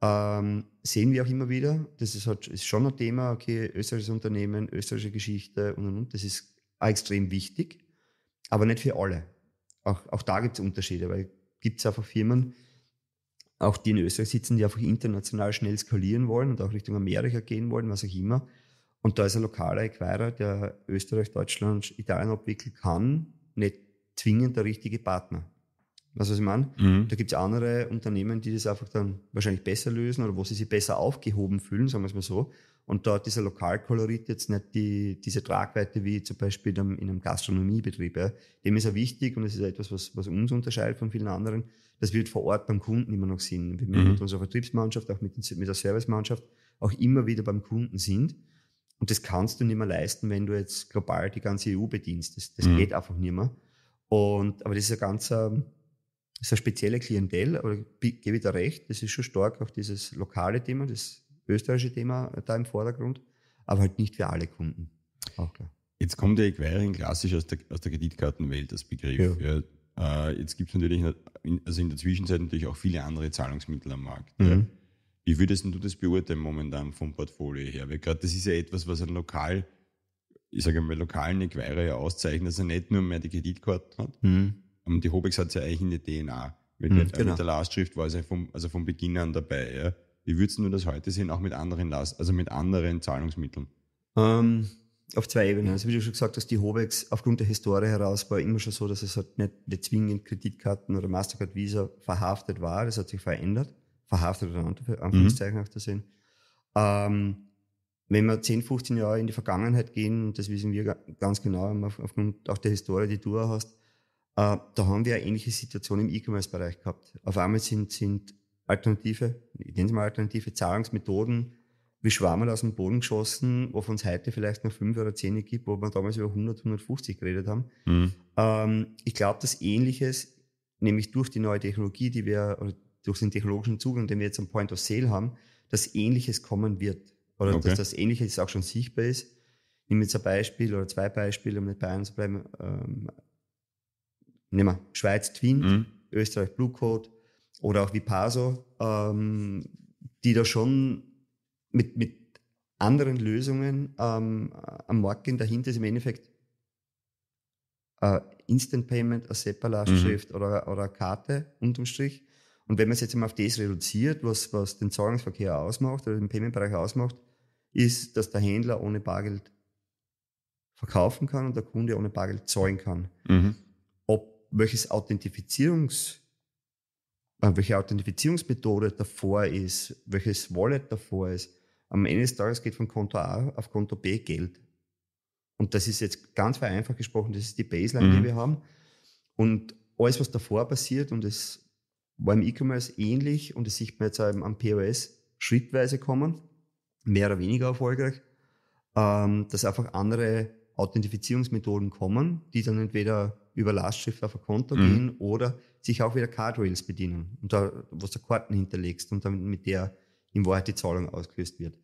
Ähm, sehen wir auch immer wieder, das ist, halt, ist schon ein Thema, okay, österreichisches Unternehmen, österreichische Geschichte und und und, das ist extrem wichtig, aber nicht für alle. Auch, auch da gibt es Unterschiede, weil gibt es einfach Firmen, auch die in Österreich sitzen, die einfach international schnell skalieren wollen und auch Richtung Amerika gehen wollen, was auch immer. Und da ist ein lokaler Acquirer, der Österreich, Deutschland, Italien abwickeln kann, nicht zwingend der richtige Partner. Weißt du, was ich meine? Mhm. Da gibt es andere Unternehmen, die das einfach dann wahrscheinlich besser lösen oder wo sie sich besser aufgehoben fühlen, sagen wir es mal so. Und dort hat dieser Lokalkolorit jetzt nicht die, diese Tragweite wie zum Beispiel in einem, Gastronomiebetrieb. Ja. Dem ist er wichtig und das ist etwas, was, was, uns unterscheidet von vielen anderen. Das wird halt vor Ort beim Kunden immer noch Sinn. wir mhm. mit unserer Vertriebsmannschaft, auch mit, mit der Servicemannschaft auch immer wieder beim Kunden sind. Und das kannst du nicht mehr leisten, wenn du jetzt global die ganze EU bedienst. Das, das mhm. geht einfach nicht mehr. Und, aber das ist ein ganzer, ist eine spezielle Klientel, aber gebe ich da recht, das ist schon stark auch dieses lokale Thema, das österreichische Thema da im Vordergrund, aber halt nicht für alle Kunden. Auch klar. Jetzt kommt der Equiring klassisch aus der, aus der Kreditkartenwelt, das Begriff. Ja. Ja, äh, jetzt gibt es natürlich, in, also in der Zwischenzeit natürlich auch viele andere Zahlungsmittel am Markt. Mhm. Ja. Wie würdest du das beurteilen momentan vom Portfolio her? Weil gerade das ist ja etwas, was ein lokal, ich sage mal, lokalen Equirer ja auszeichnet, dass er nicht nur mehr die Kreditkarten hat, mhm die Hobex hat ja eigentlich in der DNA. Mhm, mit, mhm, genau. mit der Lastschrift war es ja vom, also vom Beginn an dabei. Ja? Wie würdest du das heute sehen, auch mit anderen Last, also mit anderen Zahlungsmitteln? Ähm, auf zwei Ebenen. Also wie du schon gesagt hast, die Hobex aufgrund der Historie heraus war immer schon so, dass es halt nicht, nicht zwingend Kreditkarten oder Mastercard Visa verhaftet war. Das hat sich verändert. Verhaftet oder mhm. Anführungszeichen mhm. auch zu sehen. Ähm, wenn wir 10, 15 Jahre in die Vergangenheit gehen, und das wissen wir ganz genau, aufgrund auch der Historie, die du hast, äh, da haben wir eine ähnliche Situation im E-Commerce-Bereich gehabt. Auf einmal sind, sind alternative, ich nenne es mal alternative Zahlungsmethoden wie Schwammel aus dem Boden geschossen, wovon es heute vielleicht noch fünf oder zehn gibt, wo wir damals über 100, 150 geredet haben. Mhm. Ähm, ich glaube, dass Ähnliches, nämlich durch die neue Technologie, die wir, oder durch den technologischen Zugang, den wir jetzt am Point of Sale haben, dass Ähnliches kommen wird. Oder okay. dass das Ähnliches auch schon sichtbar ist. Ich nehme jetzt ein Beispiel oder zwei Beispiele, um nicht bei einem zu bleiben. Ähm, nehmen wir Schweiz Twin, mhm. Österreich Blue Code oder auch Vipaso, ähm, die da schon mit, mit anderen Lösungen ähm, äh, am Markt gehen. Dahinter ist im Endeffekt äh, Instant Payment, eine Separatschrift mhm. oder, oder eine Karte unterm Strich. Und wenn man es jetzt mal auf das reduziert, was, was den Zahlungsverkehr ausmacht oder den Paymentbereich ausmacht, ist, dass der Händler ohne Bargeld verkaufen kann und der Kunde ohne Bargeld zahlen kann. Mhm welches Authentifizierungs, äh, welche Authentifizierungsmethode davor ist, welches Wallet davor ist. Am Ende des Tages geht von Konto A auf Konto B Geld. Und das ist jetzt ganz vereinfacht gesprochen, das ist die Baseline, mhm. die wir haben. Und alles, was davor passiert, und es war im E-Commerce ähnlich, und es sieht man jetzt eben am POS schrittweise kommen, mehr oder weniger erfolgreich, ähm, dass einfach andere Authentifizierungsmethoden kommen, die dann entweder über Lastschrift auf ein Konto mhm. gehen oder sich auch wieder Cardrails bedienen, und da, wo du Karten hinterlegst und damit mit der in Wahrheit die Zahlung ausgelöst wird.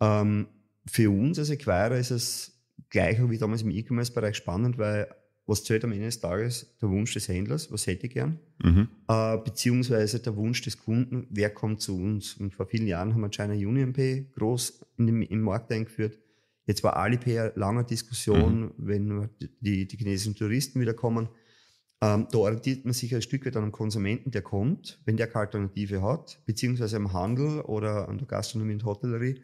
Ähm, für uns als Acquirer ist es gleich wie damals im E-Commerce-Bereich spannend, weil was zählt am Ende des Tages? Der Wunsch des Händlers, was hätte ich gern? Mhm. Äh, beziehungsweise der Wunsch des Kunden, wer kommt zu uns? Und vor vielen Jahren haben wir China Union Pay groß in dem, im Markt eingeführt. Jetzt war Alipay eine lange Diskussion, mhm. wenn die, die chinesischen Touristen wieder kommen. Ähm, da orientiert man sich ein Stück weit an einem Konsumenten, der kommt, wenn der keine Alternative hat, beziehungsweise am Handel oder an der Gastronomie und Hotellerie,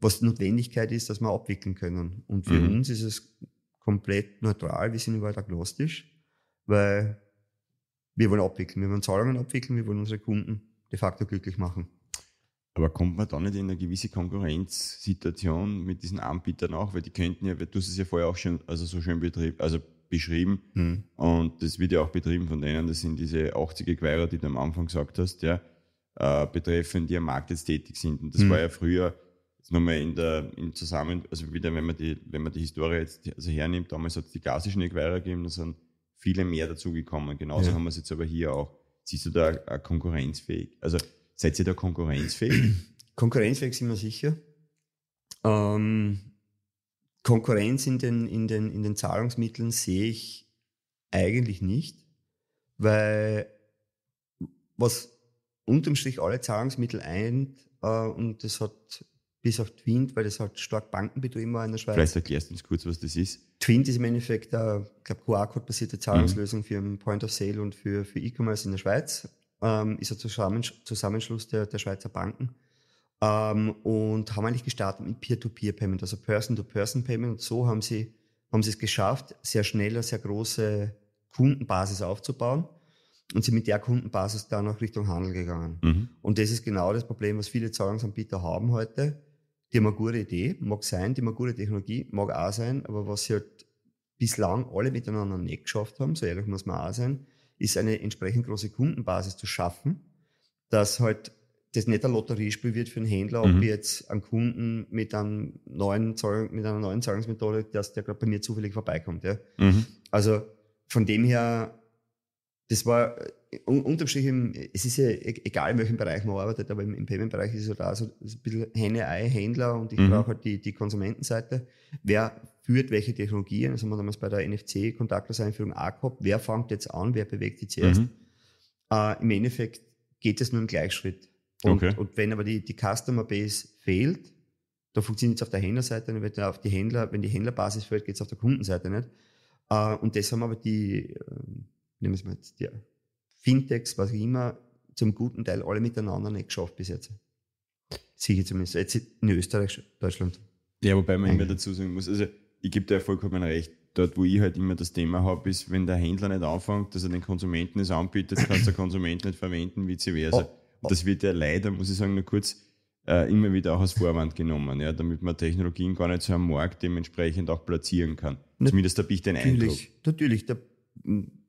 was die Notwendigkeit ist, dass wir abwickeln können. Und für mhm. uns ist es komplett neutral, wir sind überall agnostisch, weil wir wollen abwickeln, wir wollen Zahlungen abwickeln, wir wollen unsere Kunden de facto glücklich machen. Aber kommt man da nicht in eine gewisse Konkurrenzsituation mit diesen Anbietern auch, weil die könnten ja, weil du hast es ja vorher auch schon, also so schön betrieben, also beschrieben. Hm. Und das wird ja auch betrieben von denen. Das sind diese 80er Querer, die du am Anfang gesagt hast, ja, äh, betreffend, die am Markt jetzt tätig sind. Und das hm. war ja früher, jetzt nochmal in der, im Zusammen, also wieder, wenn man die, wenn man die Historie jetzt also hernimmt, damals hat es die klassischen Querer gegeben, da sind viele mehr dazugekommen. Genauso ja. haben wir es jetzt aber hier auch. Siehst du da äh, konkurrenzfähig? Also Seid ihr da konkurrenzfähig? Konkurrenzfähig sind wir sicher. Ähm, Konkurrenz in den, in, den, in den Zahlungsmitteln sehe ich eigentlich nicht, weil was unterm Strich alle Zahlungsmittel eint, äh, und das hat bis auf Twint, weil das halt stark Bankenbetrieben war in der Schweiz. Vielleicht erklärst du uns kurz, was das ist. Twint ist im Endeffekt eine äh, QR-Code-basierte mhm. Zahlungslösung mhm. für Point of Sale und für, für E-Commerce in der Schweiz ähm, ist ein Zusammens Zusammenschluss der, der Schweizer Banken ähm, und haben eigentlich gestartet mit Peer-to-Peer-Payment, also Person-to-Person-Payment. Und so haben sie, haben sie es geschafft, sehr schnell eine sehr große Kundenbasis aufzubauen und sind mit der Kundenbasis dann auch Richtung Handel gegangen. Mhm. Und das ist genau das Problem, was viele Zahlungsanbieter haben heute. Die haben eine gute Idee, mag sein, die haben eine gute Technologie, mag auch sein, aber was sie halt bislang alle miteinander nicht geschafft haben, so ehrlich muss man auch sein, ist eine entsprechend große Kundenbasis zu schaffen, dass halt das nicht ein Lotteriespiel wird für einen Händler, ob mhm. ich jetzt einen Kunden mit, einem neuen Zahl, mit einer neuen Zahlungsmethode, dass der gerade bei mir zufällig vorbeikommt. Ja? Mhm. Also von dem her, das war äh, un unterm Strich, es ist ja e-, egal, in welchem Bereich man arbeitet, aber im, im Payment-Bereich ist es ja da so ein bisschen Henne-Ei-Händler und ich mhm. brauche halt die, die Konsumentenseite. Wer führt welche Technologien. Das also haben wir damals bei der NFC-Kontaktlos-Einführung auch gehabt. Wer fängt jetzt an, wer bewegt die zuerst? Mhm. Äh, Im Endeffekt geht es nur im Gleichschritt. Und, okay. und wenn aber die, die Customer Base fehlt, da funktioniert es auf der Händlerseite nicht, wenn, auf die Händler, wenn die Händlerbasis fällt, geht es auf der Kundenseite nicht. Äh, und das haben aber die, äh, nehmen wir mal jetzt, die Fintechs, was ich immer, zum guten Teil alle miteinander nicht geschafft bis jetzt. Sicher zumindest. Jetzt in Österreich, Deutschland. Ja, wobei man immer dazu sagen muss, also ich gebe dir vollkommen recht. Dort, wo ich halt immer das Thema habe, ist, wenn der Händler nicht anfängt, dass er den Konsumenten es anbietet, kann der Konsument nicht verwenden, vice versa. Oh, oh. Und das wird ja leider, muss ich sagen, nur kurz, äh, immer wieder auch als Vorwand genommen, ja, damit man Technologien gar nicht so am Markt dementsprechend auch platzieren kann. Natürlich, Zumindest habe ich den Eindruck. Natürlich, da,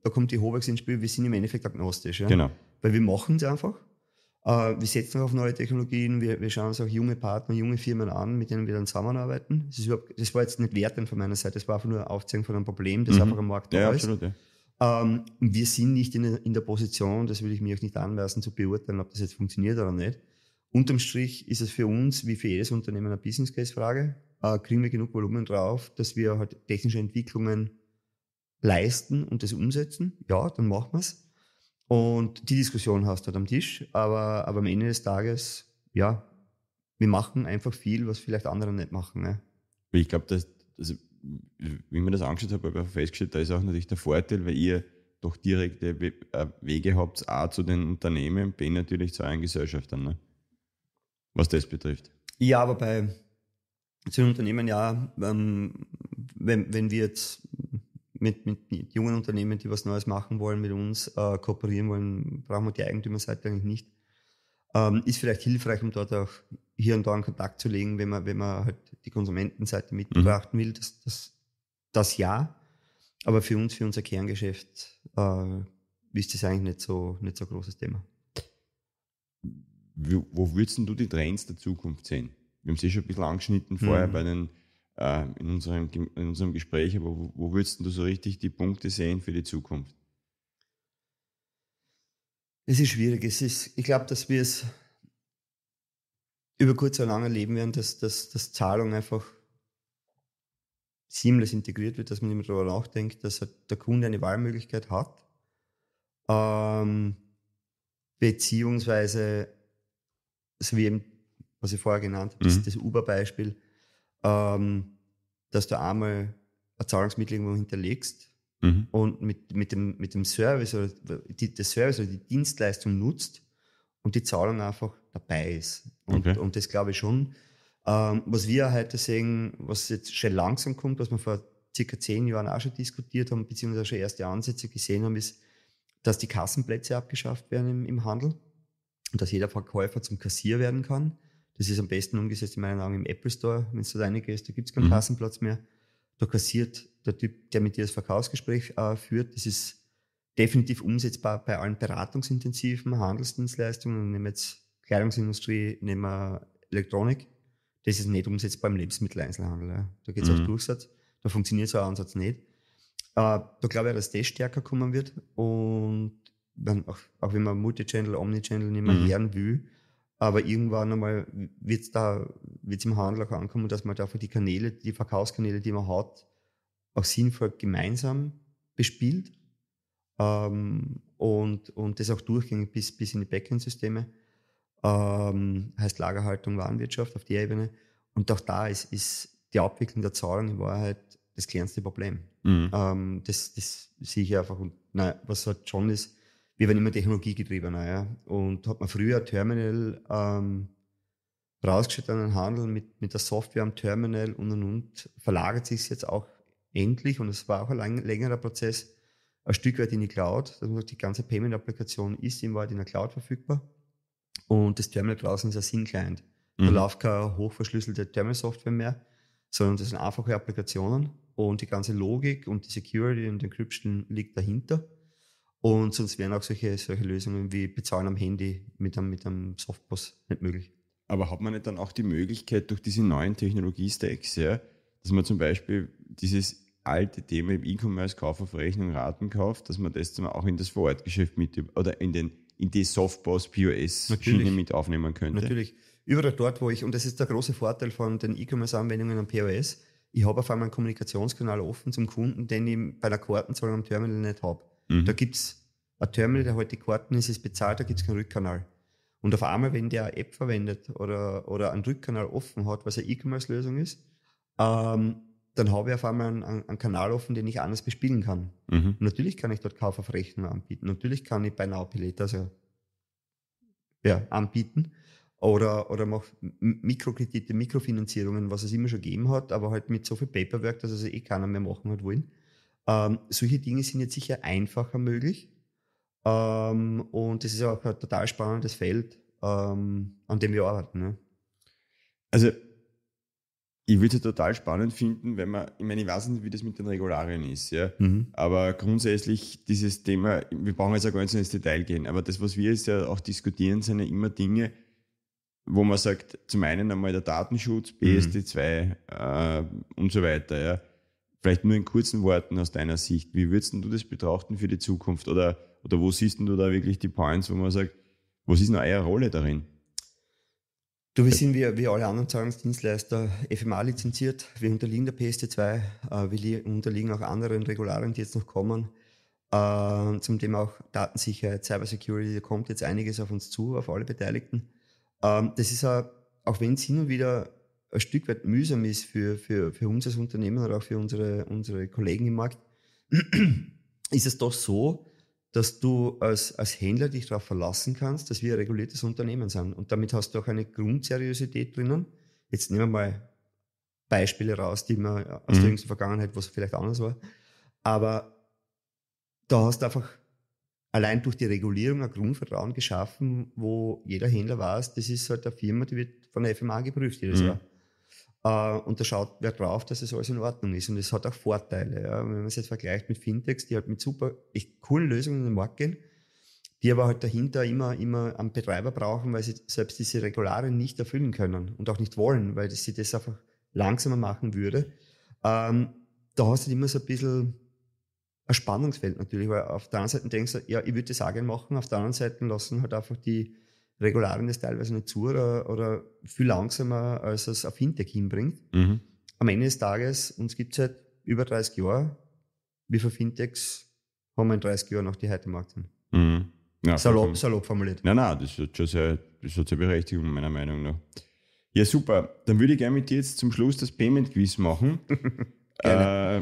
da kommt die Hovex ins Spiel, wir sind im Endeffekt agnostisch. Ja? Genau. Weil wir machen es einfach äh, wir setzen auf neue Technologien, wir, wir, schauen uns auch junge Partner, junge Firmen an, mit denen wir dann zusammenarbeiten. Das, das war jetzt nicht wertend von meiner Seite, das war einfach nur ein Aufzeigen von einem Problem, das mhm. einfach am Markt da ja, ist. Absolut, ja. ähm, wir sind nicht in, in der Position, das will ich mir auch nicht anweisen, zu beurteilen, ob das jetzt funktioniert oder nicht. Unterm Strich ist es für uns, wie für jedes Unternehmen, eine Business Case-Frage. Äh, kriegen wir genug Volumen drauf, dass wir halt technische Entwicklungen leisten und das umsetzen? Ja, dann machen wir es. Und die Diskussion hast du halt am Tisch, aber, aber am Ende des Tages, ja, wir machen einfach viel, was vielleicht andere nicht machen. Ne? Ich glaube, dass, also, wie man das angeschaut hat, habe ich festgestellt, da ist auch natürlich der Vorteil, weil ihr doch direkte äh, Wege habt, A zu den Unternehmen, B natürlich zu euren Gesellschaften, ne? was das betrifft. Ja, aber bei zu den Unternehmen, ja, ähm, wenn, wenn wir jetzt mit, mit jungen Unternehmen, die was Neues machen wollen, mit uns äh, kooperieren wollen, brauchen wir die Eigentümerseite eigentlich nicht. Ähm, ist vielleicht hilfreich, um dort auch hier und da einen Kontakt zu legen, wenn man, wenn man halt die Konsumentenseite mit mhm. will, das, das, das ja. Aber für uns, für unser Kerngeschäft, äh, ist das eigentlich nicht so, nicht so ein großes Thema. Wo, würdest du die Trends der Zukunft sehen? Wir haben sie eh schon ein bisschen angeschnitten vorher mhm. bei den ähm, in, unserem, in unserem Gespräch, aber wo, wo würdest du so richtig die Punkte sehen für die Zukunft? Es ist schwierig. Es ist, ich glaube, dass wir es über kurz oder lang erleben werden, dass, dass, dass Zahlung einfach seamless integriert wird, dass man immer darüber nachdenkt, dass halt der Kunde eine Wahlmöglichkeit hat. Ähm, beziehungsweise, so wie eben, was ich vorher genannt habe, mhm. das, das Uber-Beispiel, ähm, dass du einmal ein Zahlungsmittel irgendwo hinterlegst mhm. und mit, mit, dem, mit dem Service oder die, der Service oder die Dienstleistung nutzt und die Zahlung einfach dabei ist. Und, okay. und das glaube ich schon. Ähm, was wir heute sehen, was jetzt schon langsam kommt, was wir vor circa zehn Jahren auch schon diskutiert haben, beziehungsweise schon erste Ansätze gesehen haben, ist, dass die Kassenplätze abgeschafft werden im, im Handel und dass jeder Verkäufer zum Kassier werden kann. Das ist am besten umgesetzt in meinen Augen im Apple Store, wenn du da reingehst, da gibt es keinen mhm. Kassenplatz mehr. Da kassiert der Typ, der mit dir das Verkaufsgespräch äh, führt. Das ist definitiv umsetzbar bei allen beratungsintensiven Handelsdienstleistungen. Nehmen wir jetzt Kleidungsindustrie, nehmen wir Elektronik. Das ist nicht umsetzbar im Lebensmitteleinzelhandel. Ja. Da geht's mhm. auf Durchsatz. Da funktioniert so ein Ansatz nicht. Äh, da glaube ich, dass das stärker kommen wird. Und dann auch, auch wenn man Multichannel, Omnichannel nicht mehr mhm. will, aber irgendwann einmal wird es da, wird's im Handel auch ankommen, dass man da die Kanäle, die Verkaufskanäle, die man hat, auch sinnvoll gemeinsam bespielt ähm, und, und das auch durchgängig bis, bis in die Backend-Systeme. Ähm, heißt Lagerhaltung, Warenwirtschaft auf der Ebene. Und auch da ist, ist die Abwicklung der Zahlung in Wahrheit das kleinste Problem. Mhm. Ähm, das, das sehe ich einfach. Und nein, was halt schon ist, wir werden immer technologiegetriebener. Ja? Und hat man früher Terminal ähm, rausgeschickt an den Handel mit, mit der Software am Terminal und und und, verlagert sich jetzt auch endlich, und es war auch ein lang, längerer Prozess, ein Stück weit in die Cloud. Dass man die ganze Payment-Applikation ist im Wald in der Cloud verfügbar. Und das Terminal draußen ist ein SYN-Client. Da mhm. läuft keine hochverschlüsselte Terminal-Software mehr, sondern das sind einfache Applikationen. Und die ganze Logik und die Security und Encryption liegt dahinter. Und sonst wären auch solche, solche Lösungen wie Bezahlen am Handy mit einem, mit einem Softboss nicht möglich. Aber hat man nicht dann auch die Möglichkeit durch diese neuen Technologiestacks, ja, dass man zum Beispiel dieses alte Thema im E-Commerce, Kauf auf Rechnung, Raten kauft, dass man das dann auch in das Vorortgeschäft mit oder in den in die Softboss POS Schiene mit aufnehmen könnte. Natürlich. Überall dort, wo ich, und das ist der große Vorteil von den E-Commerce-Anwendungen am POS, ich habe auf einmal einen Kommunikationskanal offen zum Kunden, den ich bei der Kartenzahlung am Terminal nicht habe. Mhm. Da gibt es ein Terminal, der heute halt die Karten ist, ist bezahlt, da gibt es keinen Rückkanal. Und auf einmal, wenn der eine App verwendet oder, oder einen Rückkanal offen hat, was eine E-Commerce-Lösung ist, ähm, dann habe ich auf einmal einen, einen, Kanal offen, den ich anders bespielen kann. Mhm. natürlich kann ich dort Kauf auf Rechnung anbieten. Natürlich kann ich bei Now also, ja, anbieten. Oder, oder mache Mikrokredite, Mikrofinanzierungen, was es immer schon gegeben hat, aber halt mit so viel Paperwork, dass es eh keiner mehr machen hat wollen. Ähm, solche Dinge sind jetzt sicher einfacher möglich. Ähm, und es ist auch ein total spannendes Feld, ähm, an dem wir arbeiten. Ne? Also, ich würde es ja total spannend finden, wenn man, ich meine, ich weiß nicht, wie das mit den Regularien ist, ja. Mhm. Aber grundsätzlich dieses Thema, wir brauchen jetzt auch gar nicht so ins Detail gehen, aber das, was wir jetzt ja auch diskutieren, sind ja immer Dinge, wo man sagt, zum einen einmal der Datenschutz, BSD2 mhm. äh, und so weiter, ja. Vielleicht nur in kurzen Worten aus deiner Sicht. Wie würdest du das betrachten für die Zukunft? Oder, oder wo siehst du da wirklich die Points, wo man sagt, was ist noch eure Rolle darin? Du, wir sind wie, wie alle anderen Zahlungsdienstleister FMA lizenziert. Wir unterliegen der PSD2. Äh, wir unterliegen auch anderen Regularien, die jetzt noch kommen. Äh, zum Thema auch Datensicherheit, Cybersecurity. Da kommt jetzt einiges auf uns zu, auf alle Beteiligten. Ähm, das ist, auch wenn es hin und wieder ein Stück weit mühsam ist für, für, für uns als Unternehmen oder auch für unsere, unsere Kollegen im Markt, (clears throat) ist es doch so, dass du als, als Händler dich darauf verlassen kannst, dass wir ein reguliertes Unternehmen sind. Und damit hast du auch eine Grundseriosität drinnen. Jetzt nehmen wir mal Beispiele raus, die man aus mhm. der jüngsten Vergangenheit, wo es vielleicht anders war. Aber da hast du einfach allein durch die Regulierung ein Grundvertrauen geschaffen, wo jeder Händler weiß, das ist halt eine Firma, die wird von der FMA geprüft jedes mhm. Jahr. Uh, und da schaut wer drauf, dass es das alles in Ordnung ist. Und es hat auch Vorteile. Ja. Wenn man es jetzt vergleicht mit Fintechs, die halt mit super, echt coolen Lösungen in den Markt gehen, die aber halt dahinter immer, immer am Betreiber brauchen, weil sie selbst diese Regularien nicht erfüllen können und auch nicht wollen, weil sie das einfach langsamer machen würde. Uh, da hast du halt immer so ein bisschen ein Spannungsfeld natürlich, weil auf der einen Seite denkst du, ja, ich würde das auch gerne machen, auf der anderen Seite lassen halt einfach die, Regularen ist teilweise nicht zu oder, oder viel langsamer, als es auf Fintech hinbringt. Mhm. Am Ende des Tages, uns gibt es seit halt über 30 Jahren, wie viele Fintechs haben wir in 30 Jahren noch die heute Markt Mhm. Ja, salopp, salopp formuliert. Nein, nein, das hat schon sehr, das hat sehr Berechtigung, meiner Meinung nach. Ja, super. Dann würde ich gerne mit dir jetzt zum Schluss das Payment-Quiz machen. (laughs) äh,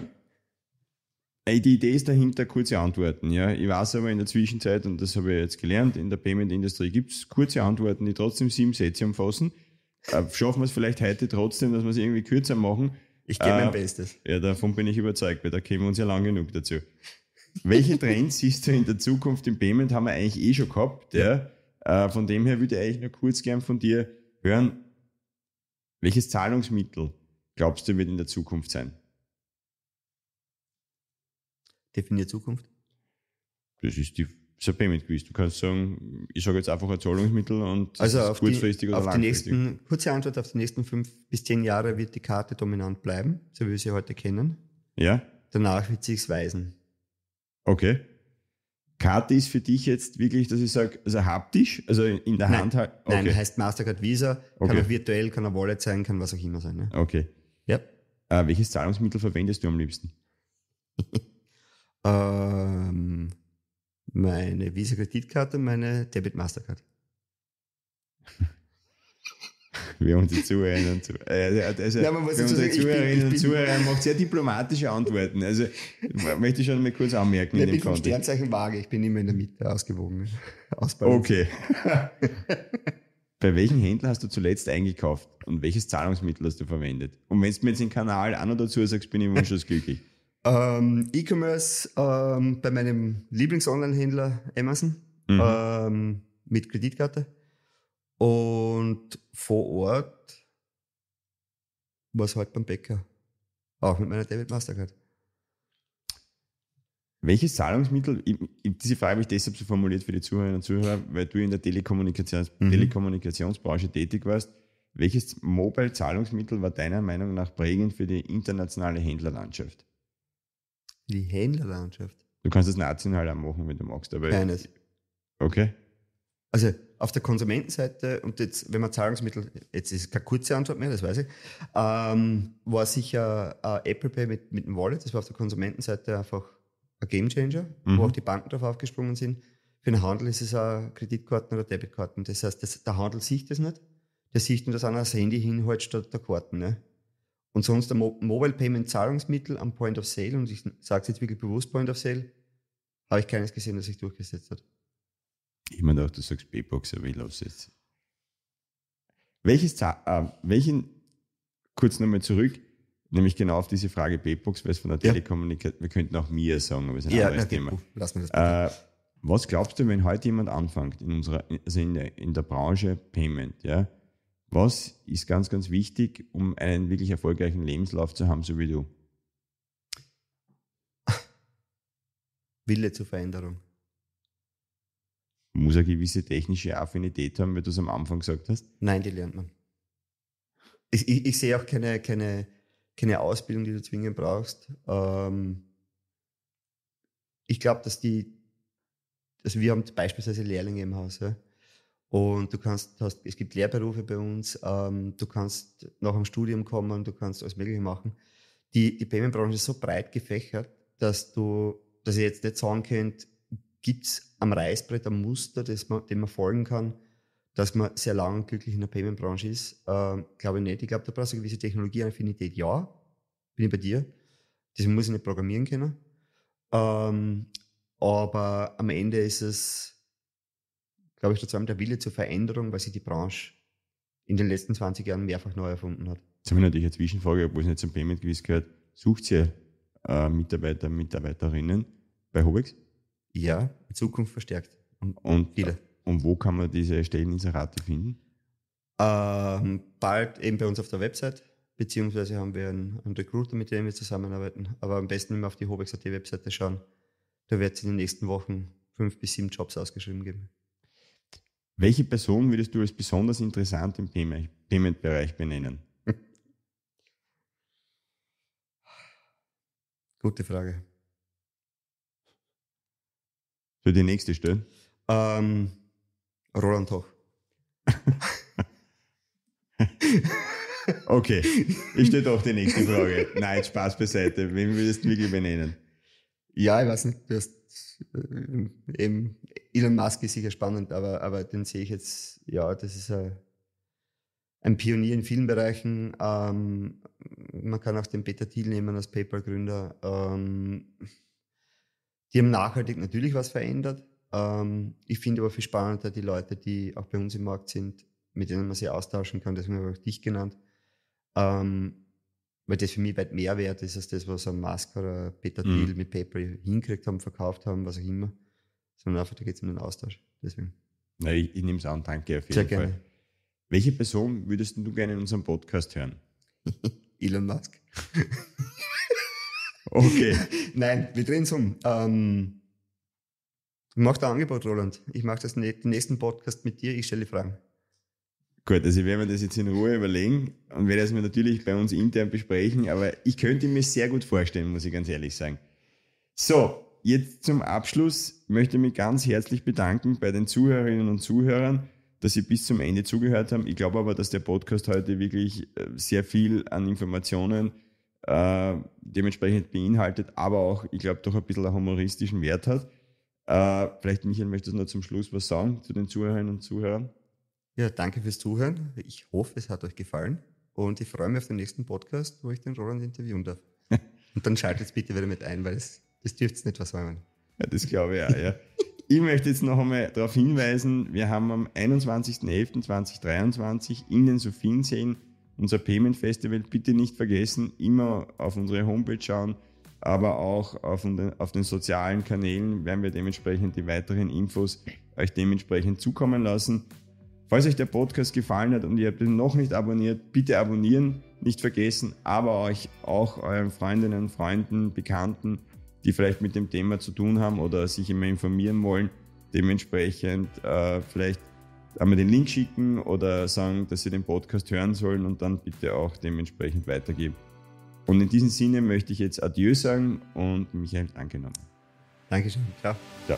die Idee ist dahinter kurze Antworten. Ja? Ich weiß aber in der Zwischenzeit, und das habe ich jetzt gelernt, in der Payment-Industrie gibt es kurze Antworten, die trotzdem sieben Sätze umfassen. Äh, schaffen wir es vielleicht heute trotzdem, dass wir es irgendwie kürzer machen? Ich gebe mein äh, Bestes. Ja, davon bin ich überzeugt, weil da kämen wir uns ja lang genug dazu. Welche Trends (laughs) siehst du in der Zukunft im Payment? Haben wir eigentlich eh schon gehabt. Ja? Äh, von dem her würde ich eigentlich nur kurz gern von dir hören, welches Zahlungsmittel glaubst du wird in der Zukunft sein? definiert Zukunft? Das ist die ist ein Payment Quiz. Du kannst sagen, ich sage jetzt einfach ein Zahlungsmittel und also auf kurzfristig die, oder auf langfristig. Die nächsten, kurze Antwort, auf die nächsten fünf bis zehn Jahre wird die Karte dominant bleiben, so wie wir sie heute kennen. Ja. Danach wird sich's weisen. Okay. Karte ist für dich jetzt wirklich, dass ich sage, also haptisch, also in der nein, Hand halt. Okay. Nein, heißt Mastercard Visa, okay. kann auch virtuell, kann ein Wallet sein, kann was auch immer sein. Ne? Okay. Ja. Äh, welches Zahlungsmittel verwendest du am liebsten? (laughs) Ähm, meine Visa-Kreditkarte, meine Debit-Mastercard. (laughs) Wir haben die Zuhörerinnen und Zuhörer. Äh, äh, also, man muss wir unsere sagen, Zuhörerinnen bin, und Zuhörer macht sehr diplomatische Antworten. Also möchte ich schon mal kurz anmerken. Ich in dem bin Kontext. Sternzeichen Waage, ich bin immer in der Mitte ausgewogen. (laughs) Okay. Bei welchem Händler hast du zuletzt eingekauft und welches Zahlungsmittel hast du verwendet? Und wenn du mir jetzt den Kanal an oder dazu sagst, bin ich wunschlos glücklich. Ähm, E-Commerce ähm, bei meinem Lieblings-Online-Händler Amazon mhm. ähm, mit Kreditkarte. Und vor Ort war es halt beim Bäcker. Auch mit meiner David Mastercard. Welches Zahlungsmittel, ich, ich, diese Frage habe ich deshalb so formuliert für die Zuhörerinnen und Zuhörer, weil du in der Telekommunikations mhm. Telekommunikationsbranche tätig warst. Welches Mobile-Zahlungsmittel war deiner Meinung nach prägend für die internationale Händlerlandschaft? Wie die Händlerlandschaft. Du kannst es national auch machen, wenn du magst. Aber Keines. Okay. Also auf der Konsumentenseite, und jetzt, wenn man Zahlungsmittel, jetzt ist es keine kurze Antwort mehr, das weiß ich, ähm, war sicher äh, Apple Pay mit, mit dem Wallet, das war auf der Konsumentenseite einfach ein Gamechanger, mhm. wo auch die Banken drauf aufgesprungen sind. Für den Handel ist es auch Kreditkarten oder Debitkarten. Das heißt, das, der Handel sieht das nicht. Der sieht nur, dass einer das Handy hinhält statt der Karten. Ne? Und sonst ein Mo Mobile Payment Zahlungsmittel am Point of Sale, und ich sage es jetzt wirklich bewusst Point of Sale, habe ich keines gesehen, das sich durchgesetzt hat. Ich meine auch, du sagst Paybox, aber ich lasse jetzt. Welches, äh, welchen, kurz nochmal zurück, nämlich genau auf diese Frage b Paybox, weil es von der ja. Telekommunikation, wir könnten auch mir sagen, aber es ist ein ja, anderes okay, Thema. Puh, lass mir das bitte. Äh, was glaubst du, wenn heute jemand anfängt in unserer, also in der, in der Branche Payment, ja? Was ist ganz, ganz wichtig, um einen wirklich erfolgreichen Lebenslauf zu haben, so wie du? (laughs) Wille zur Veränderung. Muss eine gewisse technische Affinität haben, wie du es am Anfang gesagt hast? Nein, die lernt man. Ich, ich, ich sehe auch keine, keine, keine Ausbildung, die du zwingend brauchst. Ähm, ich glaube, dass die, also wir haben beispielsweise Lehrlinge im Haus. Ja? Und du kannst, hast, es gibt Lehrberufe bei uns, ähm, du kannst nach dem Studium kommen, du kannst alles Mögliche machen. Die, die Payment-Branche ist so breit gefächert, dass du, dass ihr jetzt nicht sagen könnt, gibt es am Reißbrett ein Muster, das man, dem man folgen kann, dass man sehr lang und glücklich in der Payment-Branche ist. Ähm, glaube ich nicht. Ich glaube, da brauchst du eine gewisse Technologieaffinität. Ja, bin ich bei dir. Deswegen muss ich nicht programmieren können. Ähm, aber am Ende ist es, glaube ich, sozusagen der Wille zur Veränderung, weil sich die Branche in den letzten 20 Jahren mehrfach neu erfunden hat. Jetzt haben wir natürlich eine Zwischenfrage, obwohl es nicht zum Payment gewiss gehört. Sucht ihr äh, Mitarbeiter, Mitarbeiterinnen bei Hobex? Ja, in Zukunft verstärkt. Und, und viele. Äh, und wo kann man diese Stelleninserate finden? Ähm, bald eben bei uns auf der Website, beziehungsweise haben wir einen, einen Recruiter, mit dem wir zusammenarbeiten. Aber am besten immer auf die Hobex.at Webseite schauen. Da wird es in den nächsten Wochen fünf bis sieben Jobs ausgeschrieben geben. Welche Person würdest du als besonders interessant im Payment-Bereich benennen? (laughs) Gute Frage. Für die nächste stellen? Ähm, Roland Hoch. (laughs) okay, ich stelle doch die nächste Frage. Nein, Spaß beiseite. Wen würdest du wirklich benennen? Ja, ich weiß nicht, du hast äh, eben Elon Musk ist sicher spannend, aber, aber den sehe ich jetzt, ja, das ist ein, äh, ein Pionier in vielen Bereichen. Ähm, man kann auch den Peter Thiel nehmen als PayPal-Gründer. Ähm, die haben nachhaltig natürlich was verändert. Ähm, ich finde aber viel spannender die Leute, die auch bei uns im Markt sind, mit denen man sich austauschen kann, deswegen habe ich auch dich genannt. Ähm, weil das für mich weit mehr wert ist als das, was ein Mask oder ein Peter mhm. mit Paper hinkriegt haben, verkauft haben, was auch immer. Sondern einfach, da geht es um den Austausch. Deswegen. Na, ich, ich nehme es an, danke auf jeden Sehr Fall. Gerne. Welche Person würdest du gerne in unserem Podcast hören? (laughs) Elon Musk. (laughs) okay. (laughs) Nein, wir drehen es um. Ähm, mach da Angebot, Roland. Ich mache den nächsten Podcast mit dir, ich stelle Fragen. Gut, also ich werde mir das jetzt in Ruhe überlegen und werde es mir natürlich bei uns intern besprechen, aber ich könnte mir sehr gut vorstellen, muss ich ganz ehrlich sagen. So, jetzt zum Abschluss möchte ich mich ganz herzlich bedanken bei den Zuhörerinnen und Zuhörern, dass sie bis zum Ende zugehört haben. Ich glaube aber, dass der Podcast heute wirklich äh, sehr viel an Informationen äh, dementsprechend beinhaltet, aber auch, ich glaube, doch ein bisschen einen humoristischen Wert hat. Äh, vielleicht, Michael, möchtest du noch zum Schluss was sagen zu den Zuhörerinnen und Zuhörern? Ja, danke fürs Zuhören. Ich hoffe, es hat euch gefallen. Und ich freue mich auf den nächsten Podcast, wo ich den Roland interviewen darf. (laughs) Und dann schaltet bitte wieder mit ein, weil es, das dürft nicht versäumen. Ja, das glaube ich auch, ja. Ich möchte jetzt noch einmal darauf hinweisen, wir haben am 21.11.2023 in den Sophienseen unser Payment Festival. Bitte nicht vergessen, immer auf unsere Homepage schauen, aber auch auf den, auf den sozialen Kanälen werden wir dementsprechend die weiteren Infos euch dementsprechend zukommen lassen. Falls euch der Podcast gefallen hat und ihr habt ihn noch nicht abonniert, bitte abonnieren, nicht vergessen, aber euch auch euren Freundinnen, Freunden, Bekannten, die vielleicht mit dem Thema zu tun haben oder sich immer informieren wollen, dementsprechend äh, vielleicht einmal den Link schicken oder sagen, dass sie den Podcast hören sollen und dann bitte auch dementsprechend weitergeben. Und in diesem Sinne möchte ich jetzt Adieu sagen und Michael angenommen. Dankeschön. Ciao. Ciao.